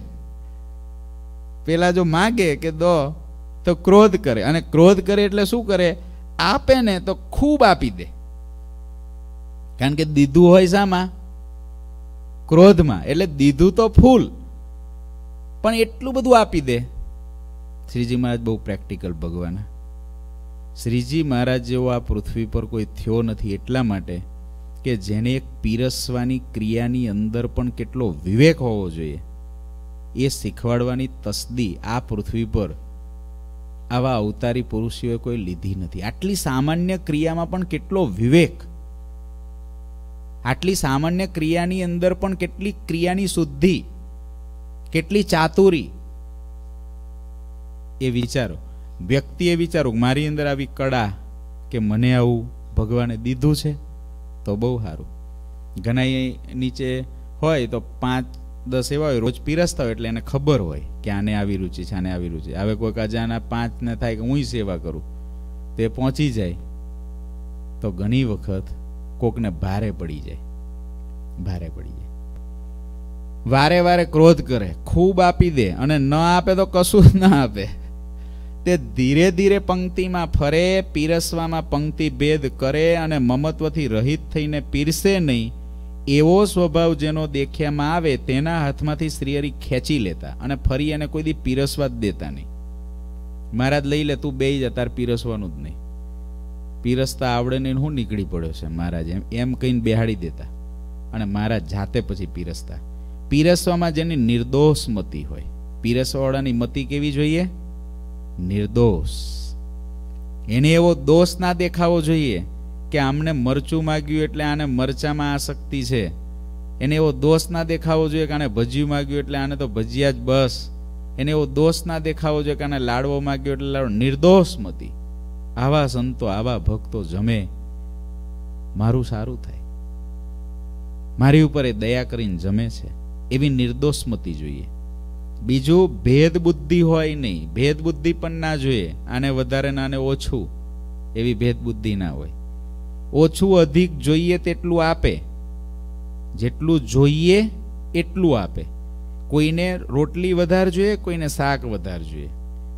પેલા જો માગે કે દો તો ક્રોધ કરે અને ક્રોધ કરે એટલે શું કરે આપે ને તો ખૂબ આપી દે કારણ કે દીધું હોય શામાં ક્રોધમાં એટલે દીધું તો ફૂલ પણ એટલું બધું આપી દે શ્રીજી મહારાજ બહુ પ્રેક્ટિકલ ભગવાન શ્રીજી મહારાજ જેવો આ પૃથ્વી પર કોઈ થયો નથી એટલા માટે કે જેને એક પીરસવાની ક્રિયાની અંદર પણ કેટલો વિવેક હોવો જોઈએ એ શીખવાડવાની તસદી આ પૃથ્વી પર આવા અવતારી પુરુષીઓએ કોઈ લીધી નથી આટલી સામાન્ય ક્રિયામાં પણ કેટલો વિવેક આટલી સામાન્ય ક્રિયાની અંદર પણ કેટલી ક્રિયાની શુદ્ધિ કેટલી ચાતુરી એ વિચારો વ્યક્તિએ વિચારો મારી અંદર આવી કળા કે મને આવું ભગવાને દીધું છે તો બહુ સારું ઘણા નીચે હોય તો પાંચ દસ એવા હોય રોજ પીરસતા હોય એટલે એને ખબર હોય કે આને આવી રુચિ છે આને આવી રુચિ હવે કોઈક અજાના પાંચને થાય કે હું સેવા કરું તે પહોંચી જાય તો ઘણી વખત કોકને ભારે પડી જાય ભારે પડી જાય વારે વારે ક્રોધ કરે ખૂબ આપી દે અને ન આપે તો કશું જ ના આપે તે ધીરે ધીરે પંક્તિમાં ફરે પીરસવામાં પંક્તિ ભેદ કરે અને મમત્વથી રહિત થઈને પીરસે નહીં એવો સ્વભાવ જેનો દેખ્યામાં આવે તેના હાથમાંથી શ્રીહરિ ખેંચી લેતા અને ફરી એને કોઈ દી પીરસવા જ દેતા નહીં મહારાજ લઈ લે તું બે જ તાર પીરસવાનું જ નહીં પીરસતા આવડે નહીં હું નીકળી પડ્યો છે મહારાજ એમ એમ કહીને બેહાડી દેતા અને મહારાજ જાતે પછી પીરસતા પીરસવામાં જેની નિર્દોષ મતી હોય પીરસવાળાની મતી કેવી જોઈએ નિર્દોષ એને એવો દોષ ના દેખાવો જોઈએ કે આમને મરચું માગ્યું એટલે આને મરચામાં આસક્તિ છે એને એવો દોષ ના દેખાવો જોઈએ કે આને ભજીયું માગ્યું એટલે આને તો ભજીયા જ બસ એને એવો દોષ ના દેખાવો જોઈએ કે આને લાડવો માગ્યો એટલે લાડવો નિર્દોષ મતી આવા સંતો આવા ભક્તો જમે મારું સારું થાય મારી ઉપર એ દયા કરીને જમે છે એવી નિર્દોષમતી જોઈએ બીજું ભેદ બુદ્ધિ હોય નહીં ભેદ બુદ્ધિ પણ ના જોઈએ આને વધારે ને ઓછું એવી ભેદ બુદ્ધિ ના હોય ઓછું અધિક જોઈએ તેટલું આપે જેટલું જોઈએ એટલું આપે કોઈને રોટલી વધારે જોઈએ કોઈને શાક વધારે જોઈએ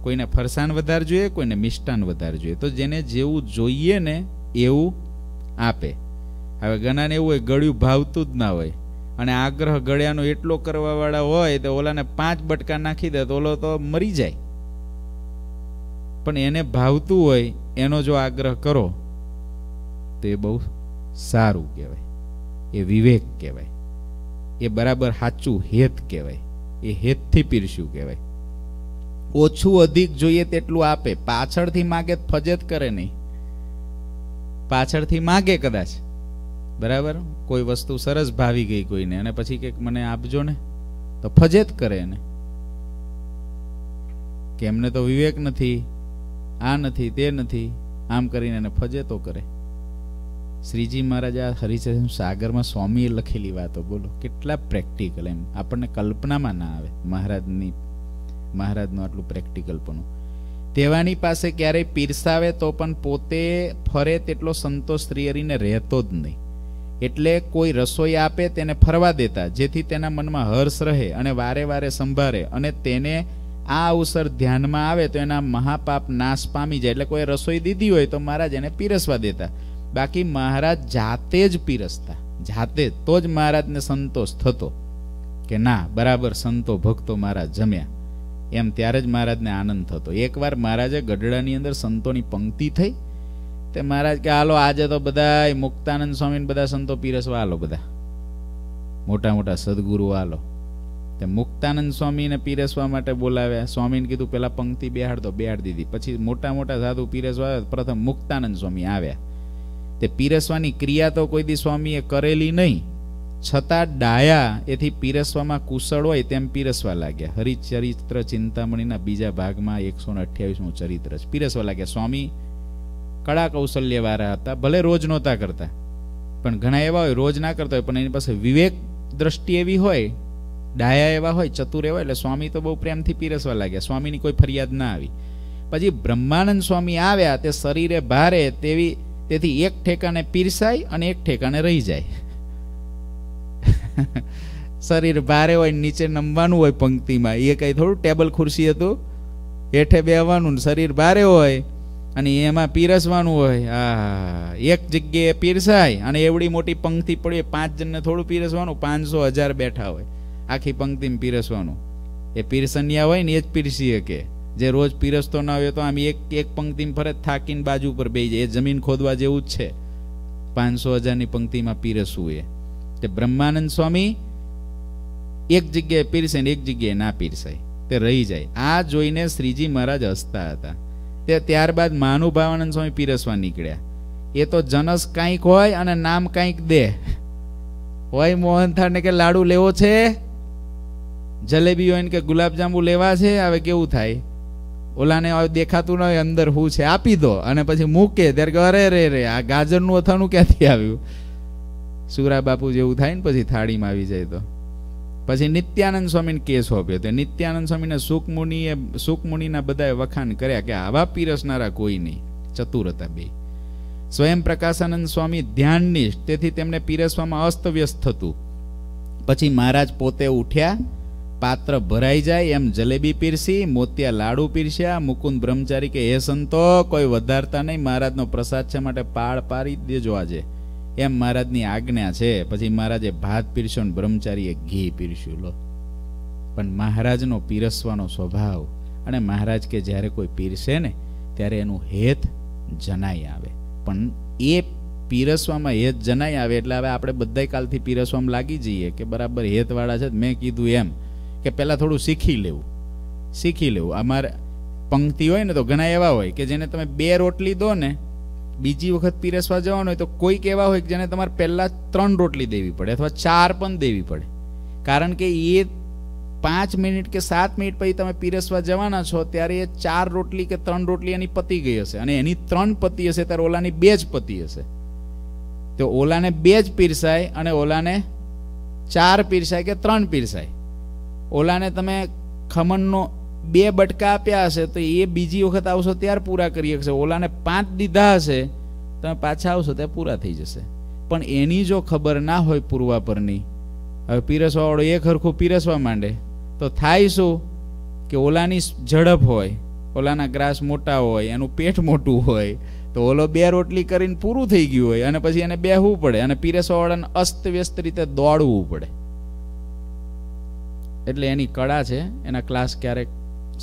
કોઈને ફરસાણ વધારે જોઈએ કોઈને મિષ્ટાન વધારે જોઈએ તો જેને જેવું જોઈએ ને એવું આપે હવે ગણાને એવું હોય ગળ્યું ભાવતું જ ના હોય અને આગ્રહ ગળ્યાનો એટલો કરવાવાળા હોય તો ઓલાને પાંચ બટકા નાખી દે તો ઓલો તો મરી જાય પણ એને ભાવતું હોય એનો જો આગ્રહ કરો તે બહુ સારું કહેવાય એ વિવેક કહેવાય એ બરાબર સાચું હેત કહેવાય એ હેતથી પીરસ્યું કહેવાય ઓછું અધિક જોઈએ તેટલું આપે પાછળથી માગે ફજેત કરે નહીં પાછળથી માગે કદાચ બરાબર કોઈ વસ્તુ સરસ ભાવી ગઈ કોઈને અને પછી કંઈક મને આપજો ને તો ફજેત કરે એને કે એમને તો વિવેક નથી આ નથી તે નથી આમ કરીને એને ફજેતો કરે શ્રીજી મહારાજા આ હરિચરણ સાગરમાં સ્વામીએ લખેલી વાતો બોલો કેટલા પ્રેક્ટિકલ એમ આપણને કલ્પનામાં ના આવે મહારાજની મહારાજનું આટલું પ્રેક્ટિકલ પણ તેવાની પાસે ક્યારેય પીરસાવે તો પણ પોતે ફરે તેટલો સંતોષ સ્ત્રીહરીને રહેતો જ નહીં એટલે કોઈ રસોઈ આપે તેને ફરવા દેતા જેથી તેના મનમાં હર્ષ રહે અને વારે વારે સંભાળે અને તેને આ અવસર ધ્યાનમાં આવે તો એના મહાપાપ નાશ પામી જાય એટલે કોઈ રસોઈ દીધી હોય તો મહારાજ એને પીરસવા દેતા બાકી મહારાજ જાતે જ પીરસતા જાતે તો જ મહારાજને સંતોષ થતો કે ના બરાબર સંતો ભક્તો મારા જમ્યા એમ ત્યારે જ મહારાજને આનંદ થતો એકવાર મહારાજે ગઢડાની અંદર સંતોની પંક્તિ થઈ તે મહારાજ કે હાલો આજે તો બધા મુક્તાનંદ સ્વામી બધા સંતો પીરસવા આલો બધા મોટા મોટા સદગુરુ આલો તે મુક્તાનંદ સ્વામીને પીરસવા માટે બોલાવ્યા સ્વામીને કીધું પેલા પંક્તિ બેહાડતો બેહાડ દીધી પછી મોટા મોટા સાધુ પીરસવા પ્રથમ મુક્તાનંદ સ્વામી આવ્યા તે પીરસવાની ક્રિયા તો કોઈ દી સ્વામીએ કરેલી નહીં છતાં ડાયા એથી પીરસવામાં કુશળ હોય તેમ પીરસવા લાગ્યા હરિચરિત્ર ચિંતામણીના બીજા ભાગમાં એકસો ને અઠ્યાવીસમું ચરિત્ર પીરસવા લાગ્યા સ્વામી કળા કૌશલ્યવાળા હતા ભલે રોજ નહોતા કરતા પણ ઘણા એવા હોય રોજ ના કરતા હોય પણ એની પાસે વિવેક દ્રષ્ટિ એવી હોય ડાયા એવા હોય ચતુર એવા એટલે સ્વામી તો બહુ પ્રેમથી પીરસવા લાગ્યા સ્વામીની કોઈ ફરિયાદ ના આવી પછી બ્રહ્માનંદ સ્વામી આવ્યા તે શરીરે ભારે તેવી તેથી એક ઠેકાને પીરસાય અને એક ઠેકાને રહી જાય શરીર ભારે હોય નીચે નમવાનું હોય પંક્તિમાં એ કંઈ થોડું ટેબલ ખુરશી હતું હેઠે બેહવાનું શરીર ભારે હોય અને એમાં પીરસવાનું હોય હા એક જગ્યાએ પીરસાય અને એવડી મોટી પંક્તિ પડી પાંચ જણને થોડું પીરસવાનું પાંચસો હજાર બેઠા હોય આખી પંક્તિમાં પીરસવાનું એ પીરસનિયા હોય ને એ જ પીરસી શકે જે રોજ પીરસતો ના હોય તો આમ એક એક પંક્તિમાં ફરે થાકીને બાજુ પર બે જાય એ જમીન ખોદવા જેવું જ છે પાંચસો હજારની પંક્તિમાં પીરસવું એ તે બ્રહ્માનંદ સ્વામી એક જગ્યાએ પીરસે ને એક જગ્યાએ ના પીરસાય તે રહી જાય આ જોઈને શ્રીજી મહારાજ હસતા હતા તે ત્યારબાદ માનુભાવાનંદ સ્વામી પીરસવા નીકળ્યા એ તો જનસ કાંઈક હોય અને નામ કાંઈક દે હોય મોહનથાળને કે લાડુ લેવો છે જલેબી હોય ને કે ગુલાબજાંબુ લેવા છે હવે કેવું થાય ઓલાને દેખાતું ન હોય અંદર હું છે આપી દો અને પછી મૂકે ત્યારે કે અરે રે રે આ ગાજરનું અથાણું ક્યાંથી આવ્યું સુરા બાપુ જેવું થાય ને પછી થાળીમાં આવી જાય તો પછી નિત્યાનંદ સ્વામીને કેસ સોંપ્યો તો નિત્યાનંદ સ્વામીને સુખમુનિએ સુખમુનિના બધાએ વખાણ કર્યા કે આવા પીરસનારા કોઈ નહીં ચતુર હતા બે સ્વયં પ્રકાશાનંદ સ્વામી ધ્યાનનિષ્ઠ તેથી તેમને પીરસવામાં અસ્તવ્યસ્ત થતું પછી મહારાજ પોતે ઉઠ્યા પાત્ર ભરાઈ જાય એમ જલેબી પીરસી મોતિયા લાડુ પીરસ્યા મુકુંદ બ્રહ્મચારી કે હે સંતો કોઈ વધારતા નહીં મહારાજનો પ્રસાદ છે માટે પાળ પારી દેજો આજે એમ મહારાજની આજ્ઞા છે પછી મહારાજે ભાત પીરસ્યો ને બ્રહ્મચારીએ ઘી પીરસ્યું લો પણ મહારાજનો પીરસવાનો સ્વભાવ અને મહારાજ કે જ્યારે કોઈ પીરસે ને ત્યારે એનું હેત જનાઈ આવે પણ એ પીરસવામાં હેત જનાઈ આવે એટલે હવે આપણે બધા કાલથી પીરસવામાં લાગી જઈએ કે બરાબર હેતવાળા છે મેં કીધું એમ કે પહેલાં થોડું શીખી લેવું શીખી લેવું અમારે પંક્તિ હોય ને તો ઘણા એવા હોય કે જેને તમે બે રોટલી દો ને બીજી વખત પીરસવા જવાનું હોય તો કોઈક એવા હોય કે જેને તમારે પહેલાં ત્રણ રોટલી દેવી પડે અથવા ચાર પણ દેવી પડે કારણ કે એ પાંચ મિનિટ કે સાત મિનિટ પછી તમે પીરસવા જવાના છો ત્યારે એ ચાર રોટલી કે ત્રણ રોટલી એની પતી ગઈ હશે અને એની ત્રણ પતી હશે ત્યારે ઓલાની બે જ પતી હશે તો ઓલાને બે જ પીરસાય અને ઓલાને ચાર પીરસાય કે ત્રણ પીરસાય ઓલાને તમે ખમણનો બે બટકા આપ્યા હશે તો એ બીજી વખત આવશો ત્યારે પૂરા કરી શકશે ઓલાને પાંચ દીધા હશે તમે પાછા આવશો ત્યાં પૂરા થઈ જશે પણ એની જો ખબર ના હોય પરની હવે પીરસવાવાળો એક ખરખું પીરસવા માંડે તો થાય શું કે ઓલાની ઝડપ હોય ઓલાના ગ્રાસ મોટા હોય એનું પેટ મોટું હોય તો ઓલો બે રોટલી કરીને પૂરું થઈ ગયું હોય અને પછી એને બેહવું પડે અને પીરસવાવાળાને અસ્ત વ્યસ્ત રીતે દોડવું પડે એટલે એની કળા છે એના ક્લાસ ક્યારેક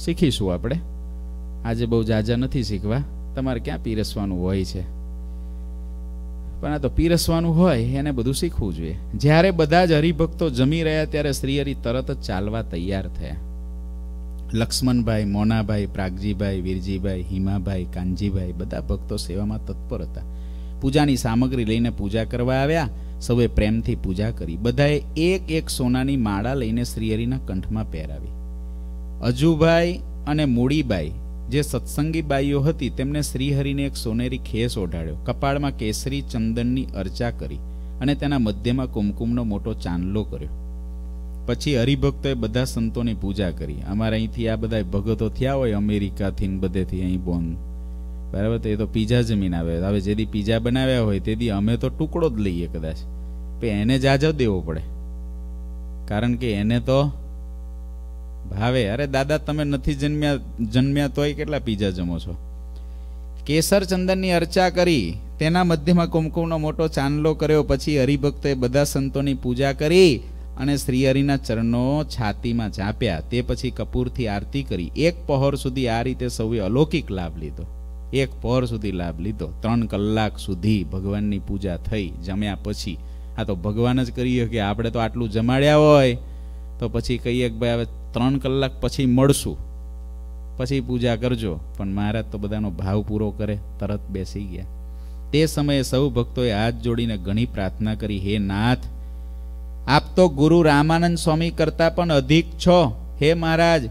શીખીશું આપણે આજે બહુ જાજા નથી શીખવા તમારે ક્યાં પીરસવાનું હોય છે પણ આ તો પીરસવાનું હોય એને બધું શીખવું જોઈએ જ્યારે બધા જ હરિભક્તો જમી રહ્યા ત્યારે શ્રીહરિ તરત જ ચાલવા તૈયાર થયા લક્ષ્મણભાઈ મોનાભાઈ પ્રાગજીભાઈ વીરજીભાઈ હિમાભાઈ કાનજીભાઈ બધા ભક્તો સેવામાં તત્પર હતા પૂજાની સામગ્રી લઈને પૂજા કરવા આવ્યા સૌએ પ્રેમથી પૂજા કરી બધાએ એક એક સોનાની માળા લઈને શ્રીહરિના કંઠમાં પહેરાવી અજુભાઈ અને મૂડીબાઈ જે સત્સંગી બાઈઓ હતી તેમને શ્રીહરિને એક સોનેરી ખેસ ઓઢાડ્યો કપાળમાં કેસરી ચંદનની અર્ચા કરી અને તેના મધ્યમાં કુમકુમનો મોટો ચાંદલો કર્યો પછી હરિભક્તોએ બધા સંતોની પૂજા કરી અમારે અહીંથી આ બધા ભગતો થયા હોય અમેરિકાથી ને બધેથી અહીં બોન બરાબર તો એ તો પીઝા જમીન આવે હવે જેથી પીઝા બનાવ્યા હોય તેથી અમે તો ટુકડો જ લઈએ કદાચ એને એને જાજો દેવો પડે કારણ કે એને તો ભાવે અરે દાદા તમે નથી જન્મ્યા જન્મ્યા તોય કેટલા પીઝા જમો છો કેસર ચંદનની અર્ચા કરી તેના મધ્યમાં કુમકુમનો મોટો ચાંદલો કર્યો પછી હરિભક્તે બધા સંતોની પૂજા કરી અને શ્રીહરિના ચરણો છાતીમાં ઝાંપ્યા તે પછી કપૂરથી આરતી કરી એક પહોર સુધી આ રીતે સૌએ અલૌકિક લાભ લીધો એક પહોર સુધી લાભ લીધો ત્રણ કલાક સુધી ભગવાનની પૂજા થઈ જમ્યા પછી આ તો ભગવાન જ કરી કે આપણે તો આટલું જમાડ્યા હોય તો પછી કહીએ કે ભાઈ હવે ત્રણ કલાક પછી મળશું પછી પૂજા કરજો પણ મહારાજ તો બધાનો ભાવ પૂરો કરે તરત બેસી ગયા તે સમયે સૌ ભક્તોએ હાથ જોડીને ઘણી પ્રાર્થના કરી હે નાથ આપ તો ગુરુ રામાનંદ સ્વામી કરતાં પણ અધિક છો હે મહારાજ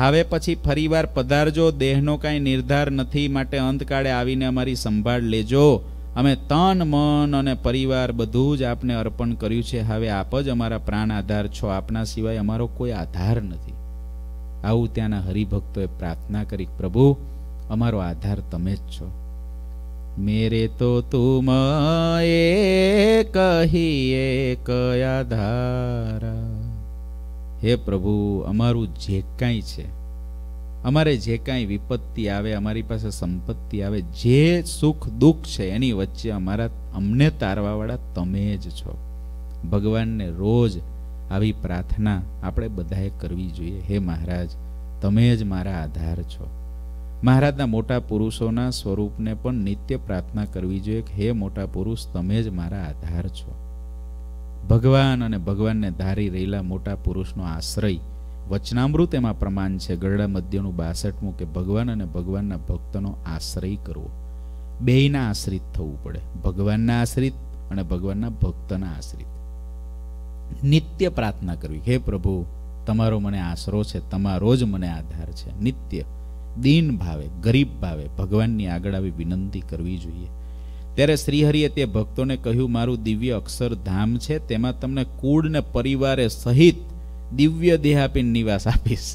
હવે પછી ફરીવાર પધારજો દેહનો કાંઈ નિર્ધાર નથી માટે અંતકાળે આવીને અમારી સંભાળ લેજો અમે તન મન અને પરિવાર બધું જ આપને અર્પણ કર્યું છે હવે આપ જ અમારા પ્રાણ આધાર છો આપના સિવાય અમારો કોઈ આધાર નથી આવું ત્યાંના હરિભક્તોએ પ્રાર્થના કરી પ્રભુ અમારો આધાર તમે જ છો મેરે તો તું એ કહીએ કયા ધારા હે પ્રભુ અમારું જે કાંઈ છે અમારે જે કાંઈ વિપત્તિ આવે અમારી પાસે સંપત્તિ આવે જે સુખ દુઃખ છે એની વચ્ચે અમારા અમને તારવાવાળા તમે જ છો ભગવાનને રોજ આવી પ્રાર્થના આપણે બધાએ કરવી જોઈએ હે મહારાજ તમે જ મારા આધાર છો મહારાજના મોટા પુરુષોના સ્વરૂપને પણ નિત્ય પ્રાર્થના કરવી જોઈએ કે હે મોટા પુરુષ તમે જ મારા આધાર છો ભગવાન અને ભગવાનને ધારી રહેલા મોટા પુરુષનો આશ્રય વચનામૃત એમાં પ્રમાણ છે ગરડા મધ્યનું બાસઠમું કે ભગવાન અને ભગવાનના ભક્તનો આશ્રય કરવો બેયના આશ્રિત થવું પડે ભગવાનના આશ્રિત અને ભગવાનના ભક્તના આશ્રિત નિત્ય પ્રાર્થના કરવી હે પ્રભુ તમારો મને આશરો છે તમારો જ મને આધાર છે નિત્ય દીન ભાવે ગરીબ ભાવે ભગવાનની આગળ આવી વિનંતી કરવી જોઈએ ત્યારે શ્રીહરિએ તે ભક્તોને કહ્યું મારું દિવ્ય અક્ષરધામ છે તેમાં તમને કુળ ને પરિવારે સહિત દિવ્ય દેહ આપીને નિવાસ આપીશ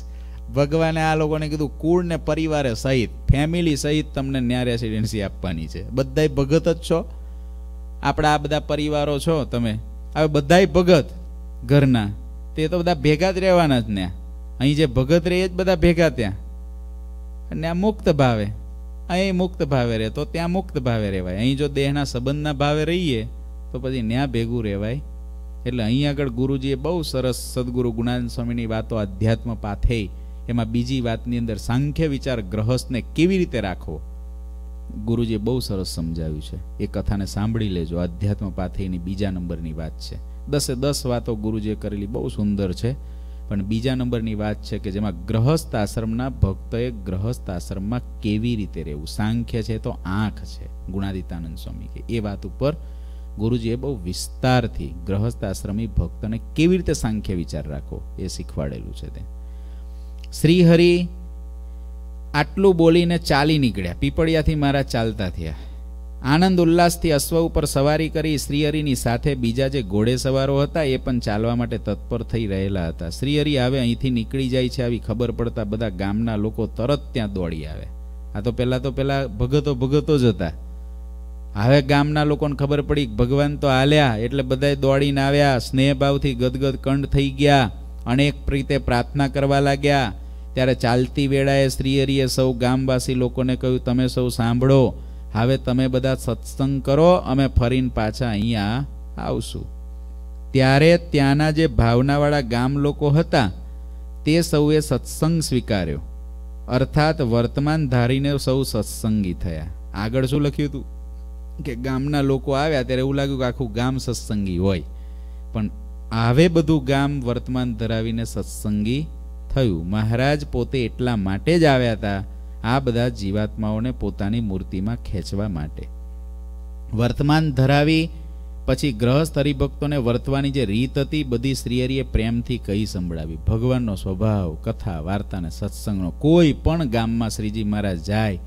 ભગવાને આ લોકોને કીધું કુળ ને પરિવારે સહિત ફેમિલી સહિત તમને ન્યા રેસિડેન્સી આપવાની છે બધાય ભગત જ છો આપણા આ બધા પરિવારો છો તમે હવે બધાય ભગત ઘરના તે તો બધા ભેગા જ રહેવાના જ ને અહીં જે ભગત રહે એ જ બધા ભેગા ત્યાં અને આ મુક્ત ભાવે અહીં મુક્ત ભાવે રહે તો ત્યાં મુક્ત ભાવે રહેવાય અહીં જો દેહના સંબંધના ભાવે રહીએ તો પછી ન્યા ભેગું રહેવાય એટલે અહીં આગળ ગુરુજીએ બહુ સરસ સદગુરુ ગુણાન સ્વામીની વાતો આધ્યાત્મ પાથે એમાં બીજી વાતની અંદર સાંખ્ય વિચાર ગ્રહસ્થને કેવી રીતે રાખવો ગુરુજીએ બહુ સરસ સમજાવ્યું છે એ કથાને સાંભળી લેજો આધ્યાત્મ પાથેની બીજા નંબરની વાત છે દસે દસ વાતો ગુરુજીએ કરેલી બહુ સુંદર છે પણ બીજા નંબરની વાત છે કે જેમાં ગ્રહસ્થ આશ્રમના ભક્તએ ગ્રહસ્થ આશ્રમમાં કેવી રીતે રહેવું સાંખ્ય છે તો આંખ છે ગુણાદિતાનંદ સ્વામી કે એ વાત ઉપર ગુરુજીએ બહુ વિસ્તારથી ગ્રહસ્થ આશ્રમી ભક્તને કેવી રીતે સાંખ્ય વિચાર રાખો એ શીખવાડેલું છે તે શ્રીહરિ આટલું બોલીને ચાલી નીકળ્યા પીપળિયાથી મારા ચાલતા થયા આનંદ ઉલ્લાસથી અશ્વ ઉપર સવારી કરી શ્રીહરિની સાથે બીજા જે ઘોડે સવારો હતા એ પણ ચાલવા માટે તત્પર થઈ રહેલા હતા શ્રીહરિ હવે અહીંથી નીકળી જાય છે આવી ખબર પડતા બધા ગામના લોકો તરત ત્યાં દોડી આવે આ તો પહેલાં તો પહેલાં ભગતો ભગતો જ હતા હવે ગામના લોકોને ખબર પડી ભગવાન તો હાલ્યા એટલે બધાએ દોડીને આવ્યા સ્નેહભાવથી ગદગદ કંઠ થઈ ગયા અનેક પ્રીતે પ્રાર્થના કરવા લાગ્યા ત્યારે ચાલતી વેળાએ શ્રીહરિએ સૌ ગામવાસી લોકોને કહ્યું તમે સૌ સાંભળો હવે તમે બધા સત્સંગ કરો અમે ફરીને પાછા અહીંયા આવશું ત્યારે ત્યાંના જે ભાવનાવાળા ગામ લોકો હતા તે સૌએ સત્સંગ સ્વીકાર્યો અર્થાત વર્તમાન ધારીને સૌ સત્સંગી થયા આગળ શું લખ્યું હતું કે ગામના લોકો આવ્યા ત્યારે એવું લાગ્યું કે આખું ગામ સત્સંગી હોય પણ આવે બધું ગામ વર્તમાન ધરાવીને સત્સંગી થયું મહારાજ પોતે એટલા માટે જ આવ્યા હતા આ બધા જીવાત્માઓને પોતાની મૂર્તિમાં ખેંચવા માટે વર્તમાન ધરાવી પછી ગ્રહસ્થ હરિભક્તોને વર્તવાની જે રીત હતી બધી શ્રીયરીએ પ્રેમથી કહી સંભળાવી ભગવાનનો સ્વભાવ કથા વાર્તાને સત્સંગનો કોઈ પણ ગામમાં શ્રીજી મહારાજ જાય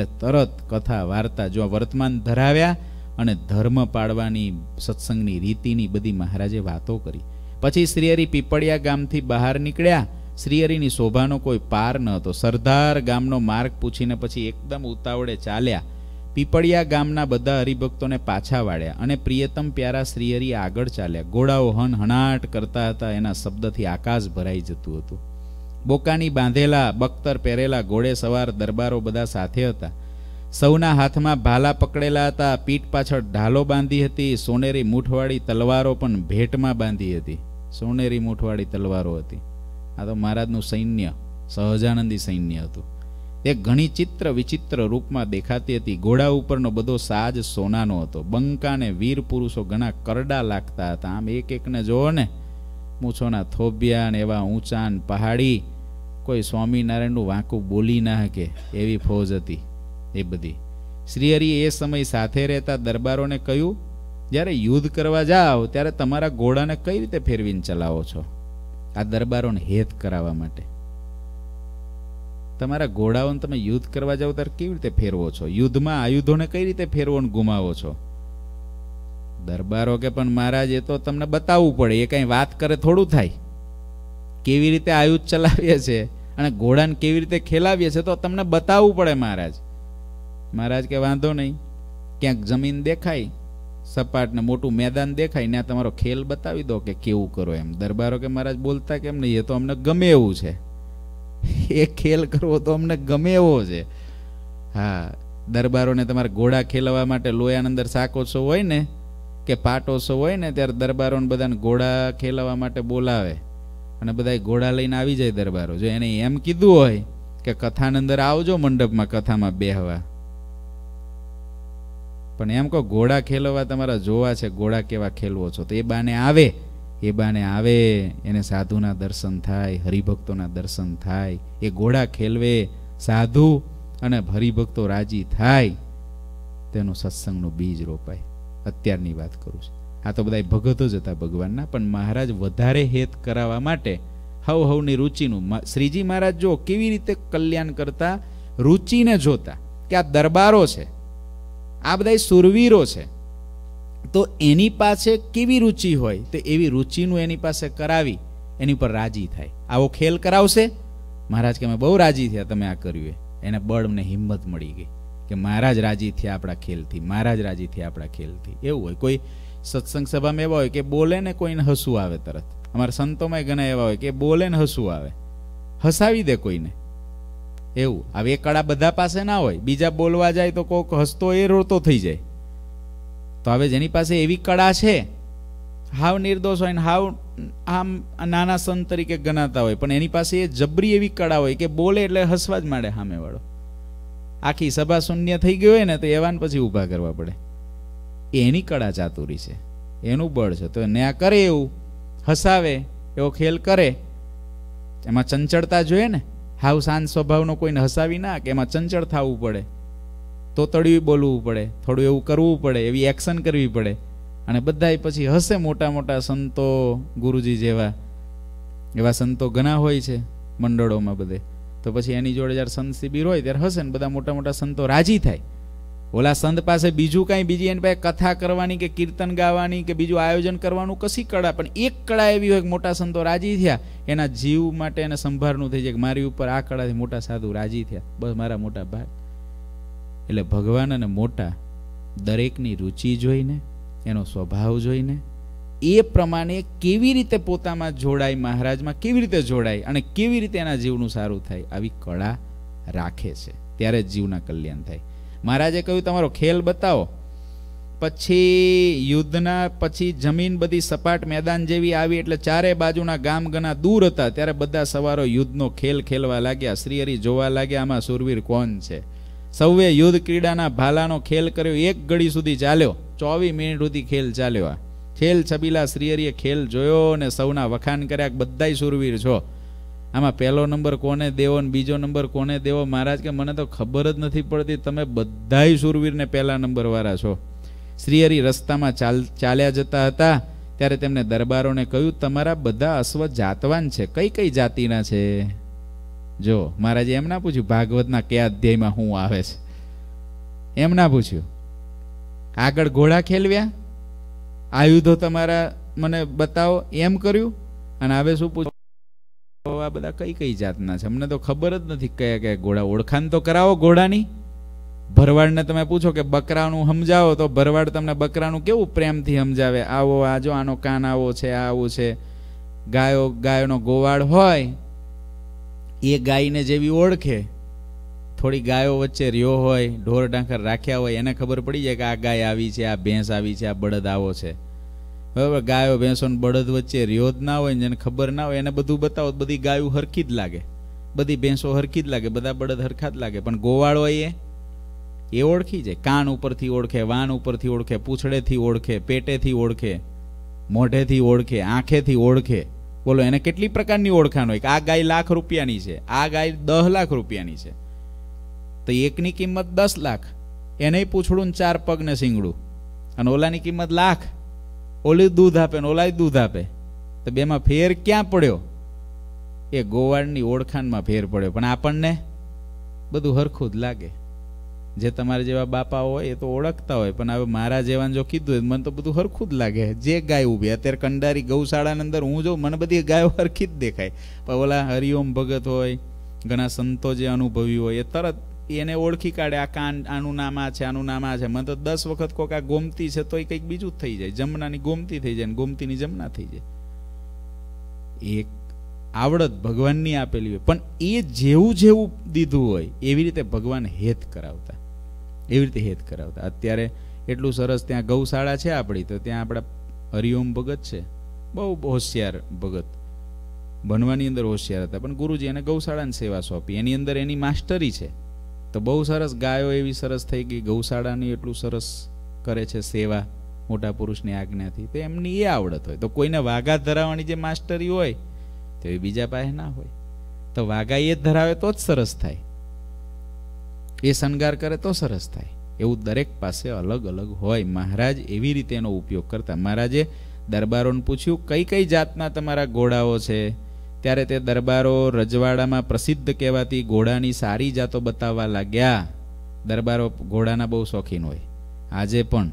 એટલે તરત કથા વાર્તા જો વર્તમાન ધરાવ્યા અને ધર્મ પાડવાની સત્સંગની રીતિની બધી મહારાજે વાતો કરી પછી શ્રીહરિ પીપળિયા ગામથી બહાર નીકળ્યા શ્રીહરિની શોભાનો કોઈ પાર ન હતો સરદાર ગામનો માર્ગ પૂછીને પછી એકદમ ઉતાવળે ચાલ્યા પીપળિયા ગામના બધા હરિભક્તોને પાછા વાળ્યા અને પ્રિયતમ પ્યારા શ્રીહરિ આગળ ચાલ્યા ઘોડાઓ હન હણાટ કરતા હતા એના શબ્દથી આકાશ ભરાઈ જતું હતું બોકાની બાંધેલા બખ્તર પહેરેલા ઘોડે સવાર દરબારો બધા સાથે હતા સૌના હાથમાં ભાલા પકડેલા હતા પીઠ પાછળ ઢાલો બાંધી હતી સોનેરી મૂઠવાળી તલવારો પણ ભેટમાં બાંધી હતી સોનેરી મૂઠવાળી તલવારો હતી આ તો મહારાજનું સૈન્ય સહજાનંદી સૈન્ય હતું તે ઘણી ચિત્ર વિચિત્ર રૂપમાં દેખાતી હતી ઘોડા ઉપરનો બધો સાજ સોનાનો હતો બંકાને વીર પુરુષો ઘણા કરડા લાગતા હતા આમ એક એકને જોવો ને મૂછોના થોભિયા ને એવા ઊંચા ને પહાડી કોઈ સ્વામિનારાયણનું વાંકું બોલી ના શકે એવી ફોજ હતી એ બધી શ્રીહરિ એ સમય સાથે રહેતા દરબારોને કહ્યું જ્યારે યુદ્ધ કરવા જાઓ ત્યારે તમારા ઘોડાને કઈ રીતે ફેરવીને ચલાવો છો આ દરબારોને હેત કરાવવા માટે તમારા ઘોડાઓને તમે યુદ્ધ કરવા જાઓ ત્યારે કેવી રીતે ફેરવો છો યુદ્ધમાં આયુધોને કઈ રીતે ફેરવો ગુમાવો છો દરબારો કે પણ મહારાજ એ તો તમને બતાવવું પડે એ કંઈ વાત કરે થોડું થાય કેવી રીતે આયુધ ચલાવીએ છીએ અને ઘોડાને કેવી રીતે ખેલાવીએ છીએ તો તમને બતાવવું પડે મહારાજ મહારાજ કે વાંધો નહીં ક્યાંક જમીન દેખાય સપાટ ને મોટું મેદાન દેખાય ને તમારો ખેલ બતાવી દો કે કેવું કરો એમ દરબારો કે મહારાજ બોલતા કેમ નહીં એ તો અમને ગમે એવું છે એ ખેલ કરવો તો અમને ગમે એવો છે હા દરબારોને તમારે ઘોડા ખેલવા માટે લોયાની અંદર સાકોસો હોય ને કે પાટોસો હોય ને ત્યારે દરબારોને બધાને ઘોડા ખેલાવા માટે બોલાવે અને બધા ઘોડા લઈને આવી જાય દરબારો જો એને એમ કીધું હોય કે કથાની અંદર આવજો મંડપમાં કથામાં બેહવા પણ એમ કહો ઘોડા ખેલવા તમારા જોવા છે ઘોડા કેવા ખેલવો છો તો એ બાને આવે એ બાને આવે એને સાધુના દર્શન થાય હરિભક્તોના દર્શન થાય એ ઘોડા ખેલવે સાધુ અને હરિભક્તો રાજી થાય તેનું સત્સંગનું બીજ રોપાય અત્યારની વાત કરું છું આ તો બધા ભગતો જ હતા ભગવાનના પણ મહારાજ વધારે હેત કરાવવા માટે હવ હવની રુચિનું શ્રીજી મહારાજ જો કેવી રીતે કલ્યાણ કરતા રુચિને જોતા કે આ દરબારો છે આ બધા સુરવીરો છે તો એની પાસે કેવી રુચિ હોય તો એવી રુચિનું એની પાસે કરાવી એની પર રાજી થાય આવો ખેલ કરાવશે મહારાજ કે અમે બહુ રાજી થયા તમે આ કર્યું એને બળ મને હિંમત મળી ગઈ કે મહારાજ રાજી થયા આપણા ખેલથી મહારાજ રાજી થયા આપણા ખેલથી એવું હોય કોઈ સત્સંગ સભામાં એવા હોય કે બોલે ને કોઈને હસવું આવે તરત અમારા સંતોમાં ઘણા એવા હોય કે બોલે ને હસવું આવે હસાવી દે કોઈને એવું હવે એ કળા બધા પાસે ના હોય બીજા બોલવા જાય તો કોઈક હસતો એ રોતો થઈ જાય તો હવે જેની પાસે એવી કળા છે હાવ નિર્દોષ હોય ને હાવ આમ નાના સંત તરીકે ગણાતા હોય પણ એની પાસે એ જબરી એવી કળા હોય કે બોલે એટલે હસવા જ માંડે સામેવાળો આખી સભા શૂન્ય થઈ ગઈ હોય ને તો એવાને પછી ઊભા કરવા પડે એની કળા ચાતુરી છે એનું બળ છે તો ન્યા કરે એવું હસાવે એવો ખેલ કરે એમાં ચંચળતા જોઈએ ને હાવ શાંત સ્વભાવનો કોઈને હસાવી ના કે એમાં ચંચળ થવું પડે તો તળિયું બોલવું પડે થોડું એવું કરવું પડે એવી એક્શન કરવી પડે અને બધાય પછી હસે મોટા મોટા સંતો ગુરુજી જેવા એવા સંતો ઘણા હોય છે મંડળોમાં બધે તો પછી એની જોડે જ્યારે સંત શિબિર હોય ત્યારે હશે ને બધા મોટા મોટા સંતો રાજી થાય ઓલા સંત પાસે બીજું કાંઈ બીજી એની પાસે કથા કરવાની કે કીર્તન ગાવાની કે બીજું આયોજન કરવાનું કશી કળા પણ એક કળા એવી હોય કે મોટા સંતો રાજી થયા એના જીવ માટે એને સંભારનું થઈ જાય કે મારી ઉપર આ કળાથી મોટા સાધુ રાજી થયા બસ મારા મોટા ભાગ એટલે ભગવાન અને મોટા દરેકની રુચિ જોઈને એનો સ્વભાવ જોઈને એ પ્રમાણે કેવી રીતે પોતામાં જોડાય મહારાજમાં કેવી રીતે જોડાય અને કેવી રીતે એના જીવનું સારું થાય આવી કળા રાખે છે ત્યારે જીવના કલ્યાણ થાય મહારાજે કહ્યું તમારો ખેલ બતાવો પછી યુદ્ધના પછી જમીન બધી સપાટ મેદાન જેવી આવી એટલે ચારે બાજુના ગામ ગણા દૂર હતા ત્યારે બધા સવારો યુદ્ધનો ખેલ ખેલવા લાગ્યા શ્રીહરિ જોવા લાગ્યા આમાં સુરવીર કોણ છે સૌએ યુદ્ધ ક્રીડાના ભાલાનો ખેલ કર્યો એક ઘડી સુધી ચાલ્યો ચોવીસ મિનિટ સુધી ખેલ ચાલ્યો આ ખેલ છબીલા શ્રીહરિએ ખેલ જોયો ને સૌના વખાણ કર્યા બધાય સુરવીર છો આમાં પહેલો નંબર કોને દેવો ને બીજો નંબર કોને દેવો મહારાજ કે મને તો ખબર જ નથી પડતી તમે બધાય સુરવીરને પહેલા નંબરવાળા છો શ્રીહરિ રસ્તામાં ચાલ ચાલ્યા જતા હતા ત્યારે તેમને દરબારોને કહ્યું તમારા બધા અશ્વ જાતવાન છે કઈ કઈ જાતિના છે જો મહારાજે એમ ના પૂછ્યું ભાગવતના કયા અધ્યાયમાં હું આવે છે એમ ના પૂછ્યું આગળ ઘોડા ખેલવ્યા આયુધો તમારા મને બતાવો એમ કર્યું અને હવે શું પૂછ આ બધા કઈ કઈ જાતના છે અમને તો ખબર જ નથી કયા કયા ઘોડા ઓળખાણ તો કરાવો ઘોડાની ભરવાડને તમે પૂછો કે બકરાનું સમજાવો તો ભરવાડ તમને બકરાનું કેવું પ્રેમથી સમજાવે આવો આજો આનો કાન આવો છે આવું છે ગાયો ગાયોનો ગોવાળ હોય એ ગાયને જેવી ઓળખે થોડી ગાયો વચ્ચે રહ્યો હોય ઢોર ઢાંખર રાખ્યા હોય એને ખબર પડી જાય કે આ ગાય આવી છે આ ભેંસ આવી છે આ બળદ આવો છે બરાબર ગાયો ભેંસો બળદ વચ્ચે રહ્યો જ ના હોય જેને ખબર ના હોય એને બધું બતાવો બધી ગાયું હરખી જ લાગે બધી ભેંસો હરખી જ લાગે બધા બળદ હરખા જ લાગે પણ ગોવાળો એ એ ઓળખી જાય કાન ઉપરથી ઓળખે વાન ઉપરથી ઓળખે પૂછડેથી ઓળખે પેટેથી ઓળખે મોઢેથી ઓળખે આંખેથી ઓળખે બોલો એને કેટલી પ્રકારની ઓળખાણ હોય કે આ ગાય લાખ રૂપિયાની છે આ ગાય દહ લાખ રૂપિયાની છે તો એકની કિંમત દસ લાખ એને પૂછડું ને ચાર પગને સિંગડું અને ઓલાની કિંમત લાખ ઓલી દૂધ આપે ને ઓલા દૂધ આપે તો બેમાં ફેર ક્યાં પડ્યો એ ગોવાળની ઓળખાણમાં ફેર પડ્યો પણ આપણને બધું હરખું જ લાગે જે તમારા જેવા બાપા હોય એ તો ઓળખતા હોય પણ હવે મારા જેવાને જો કીધું હોય મને તો બધું હરખું જ લાગે જે ગાય ઊભી અત્યારે કંડારી ગૌશાળાની અંદર હું જોઉં મને બધી ગાયો હરખી જ દેખાય પણ ઓલા હરિઓમ ભગત હોય ઘણા સંતો જે અનુભવી હોય એ તરત એને ઓળખી કાઢે આ કાન આનું નામ આ છે આનું નામ આ છે મને તો દસ વખત કોક આ ગોમતી છે તો એ કંઈક બીજું થઈ જાય જમનાની ગોમતી થઈ જાય ને ગોમતીની જમના થઈ જાય એક આવડત ભગવાનની આપેલી હોય પણ એ જેવું જેવું દીધું હોય એવી રીતે ભગવાન હેત કરાવતા એવી રીતે હેત કરાવતા અત્યારે એટલું સરસ ત્યાં ગૌશાળા છે આપણી તો ત્યાં આપણા હરિઓમ ભગત છે બહુ હોશિયાર ભગત ભણવાની અંદર હોશિયાર હતા પણ ગુરુજી એને ગૌશાળાની સેવા સોંપી એની અંદર એની માસ્ટરી છે તો બહુ સરસ ગાયો એવી સરસ થઈ ગઈ ગૌશાળાની એટલું સરસ કરે છે સેવા મોટા પુરુષની આજ્ઞાથી તો એમની એ આવડત હોય તો કોઈને વાઘા ધરાવવાની જે માસ્ટરી હોય તો એ બીજા પાસે ના હોય તો વાઘા એ જ ધરાવે તો જ સરસ થાય એ શણગાર કરે તો સરસ થાય એવું દરેક પાસે અલગ અલગ હોય મહારાજ એવી રીતે એનો ઉપયોગ કરતા મહારાજે દરબારોને પૂછ્યું કઈ કઈ જાતના તમારા ઘોડાઓ છે ત્યારે તે દરબારો રજવાડામાં પ્રસિદ્ધ કહેવાતી ઘોડાની સારી જાતો બતાવવા લાગ્યા દરબારો ઘોડાના બહુ શોખીન હોય આજે પણ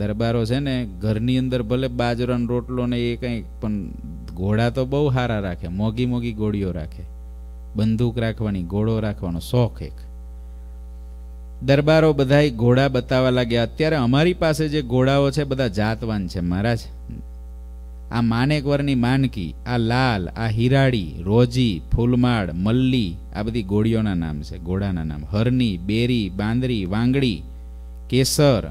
દરબારો છે ને ઘરની અંદર ભલે બાજરાનો રોટલો ને એ કંઈ પણ ઘોડા તો બહુ સારા રાખે મોગી મોગી ગોળીઓ રાખે બંદૂક રાખવાની ઘોડો રાખવાનો શોખ એક દરબારો બધાય ઘોડા બતાવવા લાગ્યા અત્યારે અમારી પાસે જે ઘોડાઓ છે બધા જાતવાન છે મહારાજ આ માનેકવરની માનકી આ લાલ આ હિરાળી રોજી ફૂલમાળ મલ્લી આ બધી ગોળીઓના નામ છે ઘોડાના નામ હરની બેરી બાંદરી વાંગડી કેસર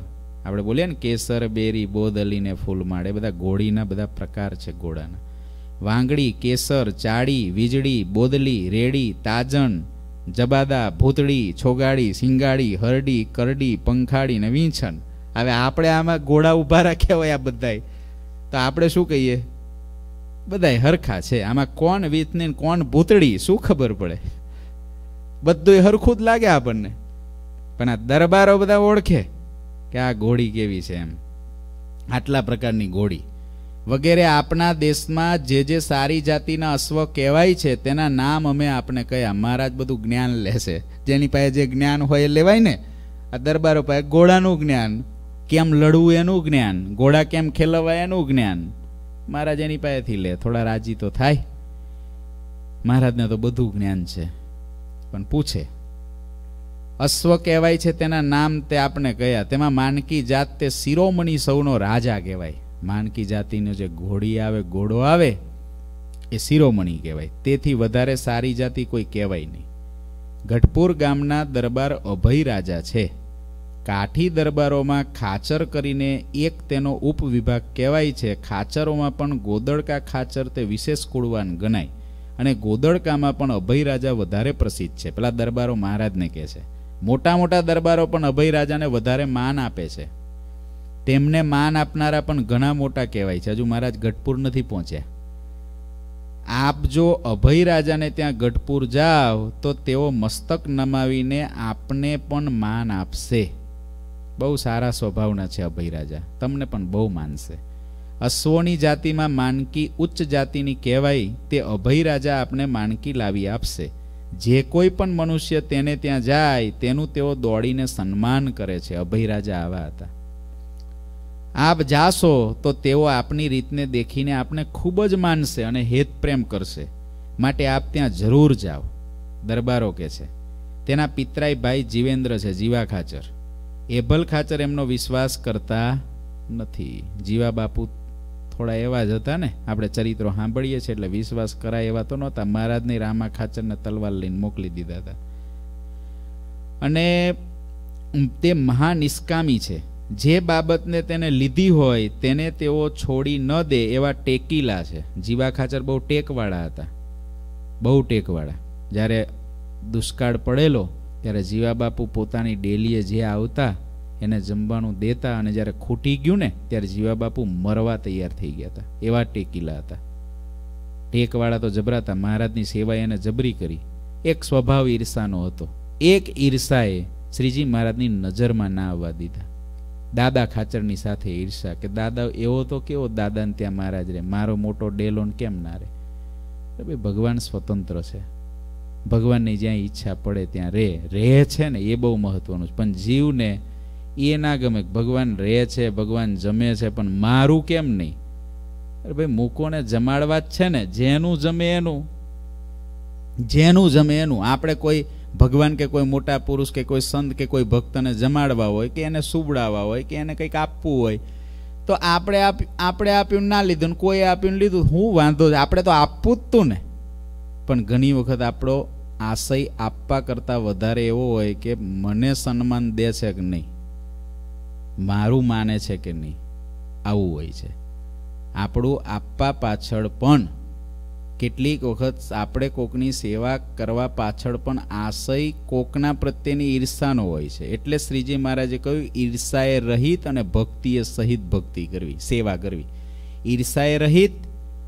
આપણે બોલીએ ને કેસર બેરી બોદલી ને ફૂલમાળ એ બધા ગોળીના બધા પ્રકાર છે ગોળાના વાંગડી કેસર ચાળી વીજળી બોદલી રેડી તાજણ જબાદા ભૂતળી છોગાડી સિંગાડી હરડી કરડી પંખાડી ને વીંછણ હવે આપણે આમાં ગોળા ઊભા રાખ્યા હોય આ બધાય તો આપણે શું કહીએ બધાય હરખા છે આમાં કોણ વીતની કોણ ભૂતળી શું ખબર પડે બધું હરખું જ લાગે આપણને પણ આ દરબારો બધા ઓળખે કે આ ઘોડી કેવી છે એમ આટલા પ્રકારની ઘોડી વગેરે આપણા દેશમાં જે જે સારી જાતિના અશ્વ કહેવાય છે તેના નામ અમે આપણે કયા મહારાજ બધું જ્ઞાન લેશે જેની પાસે જે જ્ઞાન હોય એ લેવાય ને આ દરબારો પાસે ઘોડાનું જ્ઞાન કેમ લડવું એનું જ્ઞાન ઘોડા કેમ ખેલવાય એનું જ્ઞાન મહારાજ એની પાસેથી લે થોડા રાજી તો થાય મહારાજને તો બધું જ્ઞાન છે પણ પૂછે અશ્વ કહેવાય છે તેના નામ તે આપણે ગયા તેમાં માનકી જાત તે શિરોમણી સૌનો રાજા કહેવાય માનકી જાતિનો જે ઘોડી આવે ઘોડો આવે એ શિરોમણી કહેવાય તેથી વધારે સારી જાતિ કોઈ કહેવાય નહીં ગઢપુર ગામના દરબાર અભય રાજા છે કાઠી દરબારોમાં ખાચર કરીને એક તેનો ઉપવિભાગ કહેવાય છે ખાચરોમાં પણ ગોદળકા ખાચર તે વિશેષ કુળવાન ગણાય અને ગોદળકામાં પણ અભય રાજા વધારે પ્રસિદ્ધ છે પેલા દરબારો મહારાજને કહે છે મોટા મોટા દરબારો પણ અભય રાજાને વધારે માન આપે છે તેમને માન આપનારા પણ ઘણા મોટા કહેવાય છે હજુ મહારાજ ગઢપુર નથી પહોંચ્યા આપ જો અભય રાજાને ત્યાં ગઢપુર જાઓ તો તેઓ મસ્તક નમાવીને આપને પણ માન આપશે બહુ સારા સ્વભાવના છે અભય રાજા તમને પણ બહુ માનશે અશ્વની જાતિમાં માનકી ઉચ્ચ જાતિની કહેવાય તે અભય રાજા આપને માનકી લાવી આપશે જે કોઈ પણ મનુષ્ય તેને ત્યાં જાય તેનું તેઓ દોડીને સન્માન કરે છે અભય રાજા આવા હતા આપ જાશો તો તેઓ આપની રીતને દેખીને આપને ખૂબ જ માનશે અને હેત પ્રેમ કરશે માટે આપ ત્યાં જરૂર જાઓ દરબારો કે છે તેના પિતરાઈ ભાઈ જીવેન્દ્ર છે જીવા ખાચર એભલ ખાચર એમનો વિશ્વાસ કરતા નથી જીવા બાપુ થોડા એવા જ હતા ને આપણે ચરિત્રો સાંભળીએ છીએ એટલે વિશ્વાસ કરાય એવા તો નહોતા મહારાજની રામા ખાચરને તલવાર લઈને મોકલી દીધા હતા અને તે મહાનિષ્કામી છે જે બાબતને તેને લીધી હોય તેને તેઓ છોડી ન દે એવા ટેકીલા છે જીવા ખાચર બહુ ટેકવાળા હતા બહુ ટેકવાળા જ્યારે દુષ્કાળ પડેલો ત્યારે જીવા બાપુ પોતાની ડેલીએ જે આવતા એને જમવાનું દેતા અને જ્યારે ખૂટી ગયું ને ત્યારે જીવા બાપુ મરવા તૈયાર થઈ ગયા હતા એવા ટેકીલા હતા ટેકવાળા તો જબરાતા મહારાજની સેવા એને જબરી કરી એક સ્વભાવ ઈર્ષાનો હતો એક ઈર્ષાએ શ્રીજી મહારાજની નજરમાં ના આવવા દીધા દાદા ખાચરની સાથે ઈર્ષા કે દાદા એવો તો કેવો દાદાને ત્યાં મહારાજ રે મારો મોટો ડેલોન કેમ ના રે ભાઈ ભગવાન સ્વતંત્ર છે ભગવાનની જ્યાં ઈચ્છા પડે ત્યાં રહે રહે છે ને એ બહુ મહત્વનું છે પણ જીવને એ ના ગમે ભગવાન રહે છે ભગવાન જમે છે પણ મારું કેમ નહીં અરે ભાઈ મૂકોને જમાડવા જ છે ને જેનું જમે એનું જેનું જમે એનું આપણે કોઈ ભગવાન કે કોઈ મોટા પુરુષ કે કોઈ સંત કે કોઈ ભક્તને જમાડવા હોય કે એને સુવડાવવા હોય કે એને કંઈક આપવું હોય તો આપણે આપણે આપ્યું ના લીધું ને કોઈ આપ્યું લીધું હું વાંધો આપણે તો આપવું જ તું ને પણ ઘણી વખત આપણો આશય આપવા કરતાં વધારે એવો હોય કે મને સન્માન દે છે કે નહીં મારું માને છે કે નહીં આવું હોય છે આપણું આપવા પાછળ પણ કેટલીક વખત આપણે કોકની સેવા કરવા પાછળ પણ આશય કોકના પ્રત્યેની ઈર્ષાનો હોય છે એટલે શ્રીજી મહારાજે કહ્યું ઈર્ષાએ રહિત અને ભક્તિએ સહિત ભક્તિ કરવી સેવા કરવી ઈર્ષાએ રહિત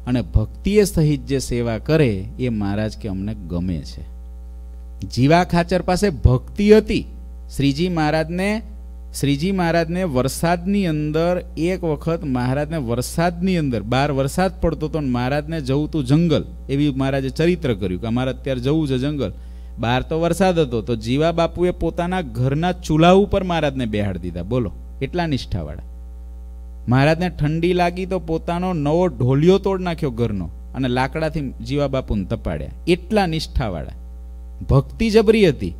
અને ભક્તિએ સહિત જે સેવા કરે એ મહારાજ કે અમને ગમે છે જીવા ખાચર પાસે ભક્તિ હતી શ્રીજી મહારાજને શ્રીજી મહારાજને વરસાદની અંદર એક વખત મહારાજને વરસાદની અંદર બહાર વરસાદ પડતો હતો ને મહારાજને જવું તું જંગલ એવી મહારાજે ચરિત્ર કર્યું કે અમારે અત્યારે જવું છે જંગલ બહાર તો વરસાદ હતો તો જીવા બાપુએ પોતાના ઘરના ચૂલા ઉપર મહારાજને બેહાડી દીધા બોલો એટલા નિષ્ઠાવાળા મહારાજને ઠંડી લાગી તો પોતાનો નવો ઢોલિયો તોડ નાખ્યો ઘરનો અને લાકડાથી જીવા બાપુને તપાડ્યા એટલા નિષ્ઠાવાળા ભક્તિ જબરી હતી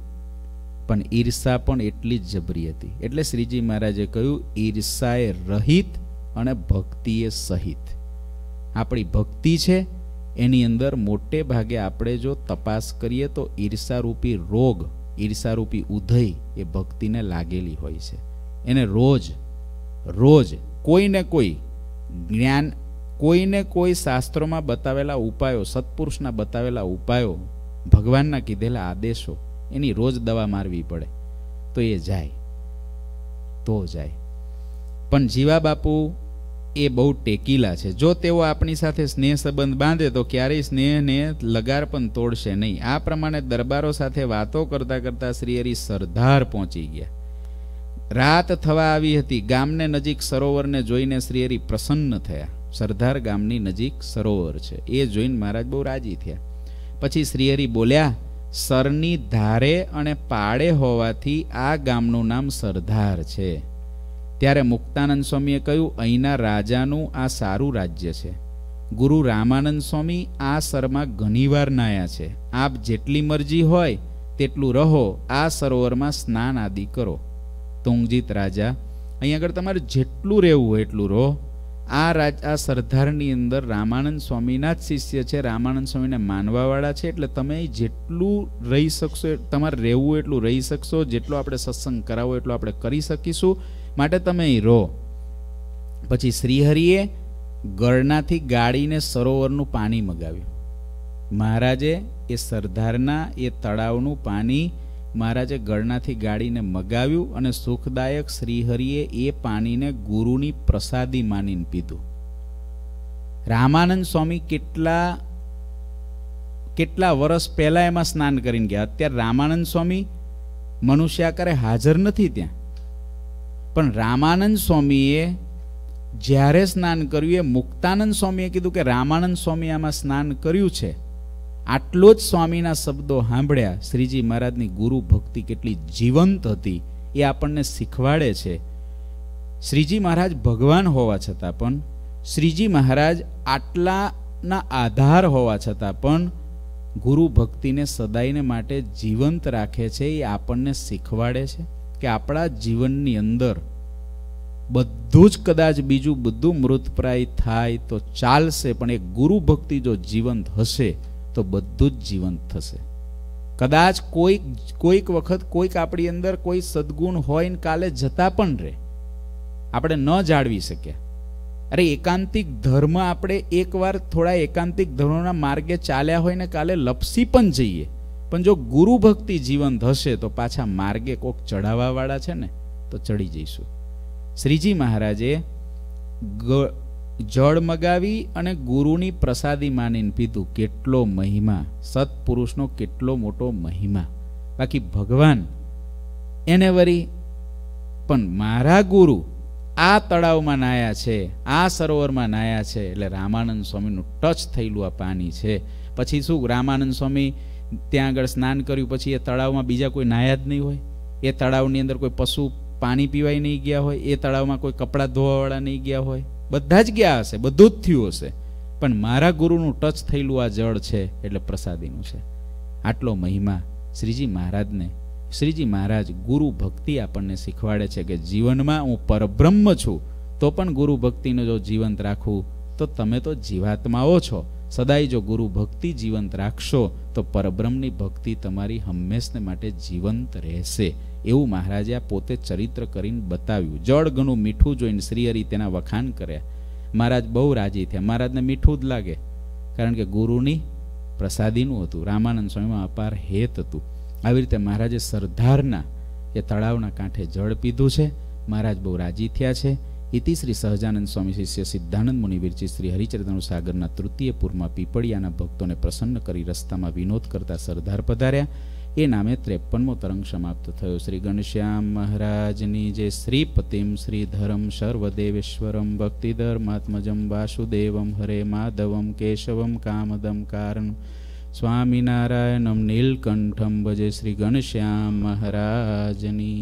પણ ઈર્ષા પણ એટલી જ જબરી હતી એટલે શ્રીજી મહારાજે કહ્યું ઈર્ષાએ રહિત અને ભક્તિએ સહિત આપણી ભક્તિ છે એની અંદર મોટે ભાગે આપણે જો તપાસ કરીએ તો ઈર્ષારૂપી રોગ ઈર્ષારૂપી ઉધઈ એ ભક્તિને લાગેલી હોય છે એને રોજ રોજ કોઈને કોઈ જ્ઞાન કોઈને કોઈ શાસ્ત્રોમાં બતાવેલા ઉપાયો સત્પુરુષના બતાવેલા ઉપાયો ભગવાનના કીધેલા આદેશો એની રોજ દવા મારવી પડે તો એ જાય તો જાય પણ જીવા બાપુ એ બહુ ટેકીલા છે જો તેઓ આપણી સાથે સ્નેહ સંબંધ બાંધે તો ક્યારેય સ્નેહને લગાર પણ તોડશે નહીં આ પ્રમાણે દરબારો સાથે વાતો કરતાં કરતાં શ્રીહરિ સરદાર પહોંચી ગયા રાત થવા આવી હતી ગામને નજીક સરોવરને જોઈને શ્રીહરિ પ્રસન્ન થયા સરદાર ગામની નજીક સરોવર છે એ જોઈને મહારાજ બહુ રાજી થયા પછી શ્રીહરિ બોલ્યા સરની ધારે અને પાળે હોવાથી આ ગામનું નામ સરદાર છે ત્યારે મુક્તાનંદ સ્વામીએ કહ્યું અહીંના રાજાનું આ સારું રાજ્ય છે ગુરુ રામાનંદ સ્વામી આ સરમાં ઘણીવાર નાયા છે આપ જેટલી મરજી હોય તેટલું રહો આ સરોવરમાં સ્નાન આદિ કરો તુંગજીત રાજા અહીં આગળ તમારે જેટલું રહેવું હોય એટલું રહો આ રાજ આ સરદારની અંદર રામાનંદ સ્વામીના જ શિષ્ય છે રામાનંદ સ્વામીને માનવાવાળા છે એટલે તમે જેટલું રહી શકશો તમારે રહેવું એટલું રહી શકશો જેટલું આપણે સત્સંગ કરાવો એટલું આપણે કરી શકીશું માટે તમે રહો પછી શ્રીહરિએ ગળનાથી ગાળીને સરોવરનું પાણી મગાવ્યું મહારાજે એ સરદારના એ તળાવનું પાણી મહારાજે ગળનાથી ગાળીને મગાવ્યું અને સુખદાયક શ્રીહરિએ એ પાણીને ગુરુની પ્રસાદી માનીને પીધું રામાનંદ સ્વામી કેટલા કેટલા વર્ષ પહેલાં એમાં સ્નાન કરીને ગયા અત્યારે રામાનંદ સ્વામી મનુષ્યાકારે હાજર નથી ત્યાં પણ રામાનંદ સ્વામીએ જ્યારે સ્નાન કર્યું એ મુક્તાનંદ સ્વામીએ કીધું કે રામાનંદ સ્વામી આમાં સ્નાન કર્યું છે આટલો જ સ્વામીના શબ્દો સાંભળ્યા શ્રીજી મહારાજની ગુરુ ભક્તિ કેટલી જીવંત હતી એ આપણને શીખવાડે છે શ્રીજી મહારાજ ભગવાન હોવા છતાં પણ શ્રીજી મહારાજ આટલાના આધાર હોવા છતાં પણ ગુરુ ભક્તિને સદાયને માટે જીવંત રાખે છે એ આપણને શીખવાડે છે કે આપણા જીવનની અંદર બધું જ કદાચ બીજું બધું મૃતપ્રાય થાય તો ચાલશે પણ એ ગુરુ ભક્તિ જો જીવંત હશે તો બધું જ જીવંત થશે કદાચ કોઈક કોઈક વખત કોઈક આપણી અંદર કોઈ સદગુણ હોય ને કાલે જતા પણ રહે આપણે ન જાળવી શક્યા અરે એકાંતિક ધર્મ આપણે એકવાર થોડા એકાંતિક ધર્મોના માર્ગે ચાલ્યા હોય ને કાલે લપસી પણ જઈએ પણ જો ગુરુ ભક્તિ જીવંત હશે તો પાછા માર્ગે કોક ચઢાવવાવાળા છે ને તો ચડી જઈશું શ્રીજી મહારાજે જળ મગાવી અને ગુરુની પ્રસાદી માનીને પીધું કેટલો મહિમા સત્પુરુષનો કેટલો મોટો મહિમા બાકી ભગવાન એને વરી પણ મારા ગુરુ આ તળાવમાં નાયા છે આ સરોવરમાં નાયા છે એટલે રામાનંદ સ્વામીનું ટચ થયેલું આ પાણી છે પછી શું રામાનંદ સ્વામી ત્યાં આગળ સ્નાન કર્યું પછી એ તળાવમાં બીજા કોઈ નાયા જ નહીં હોય એ તળાવની અંદર કોઈ પશુ પાણી પીવાય નહીં ગયા હોય એ તળાવમાં કોઈ કપડાં ધોવાવાળા નહીં ગયા હોય બધા જ ગયા હશે બધું જ થયું હશે પણ મારા ગુરુનું ટચ થયેલું આ જળ છે એટલે પ્રસાદીનું છે આટલો મહિમા શ્રીજી મહારાજને શ્રીજી મહારાજ ગુરુ ભક્તિ આપણને શીખવાડે છે કે જીવનમાં હું પરબ્રહ્મ છું તો પણ ગુરુ ભક્તિને જો જીવંત રાખવું તો તમે તો જીવાત્માઓ છો સદાય જો ગુરુ ભક્તિ જીવંત રાખશો તો પરબ્રહ્મની ભક્તિ તમારી હંમેશને માટે જીવંત રહેશે એવું મહારાજે આ પોતે ચરિત્ર કરીને બતાવ્યું જળ ઘણું મીઠું જોઈને શ્રીહરિ તેના વખાણ કર્યા મહારાજ બહુ રાજી થયા મહારાજને મીઠું જ લાગે કારણ કે ગુરુની પ્રસાદીનું હતું રામાનંદ સ્વામીમાં અપાર હેત હતું આવી રીતે મહારાજે સરદારના એ તળાવના કાંઠે જળ પીધું છે મહારાજ બહુ રાજી થયા છે ઇતિ શ્રી સહજાનંદ સ્વામી શિષ્ય સિદ્ધાનંદ મુનિ વિરચિત શ્રી હરિચરિતાનું સાગરના તૃતીય પૂરમાં પીપળિયાના ભક્તોને પ્રસન્ન કરી રસ્તામાં વિનોદ કરતા સરદાર પધાર્યા એ નામે ત્રેપનમો તરંગ સમાપ્ત થયો શ્રી ગણશ્યામ મહારાજની જે શ્રી પતિમ શ્રી ધરમ સર્વદેવેશ્વરમ ભક્તિધર્માત્મજમ વાસુદેવમ હરે માધવમ કેશવમ કામદમ કારણ સ્વામિનારાયણમ નીલકંઠમ ભજે શ્રી ગણશ્યામ મહારાજની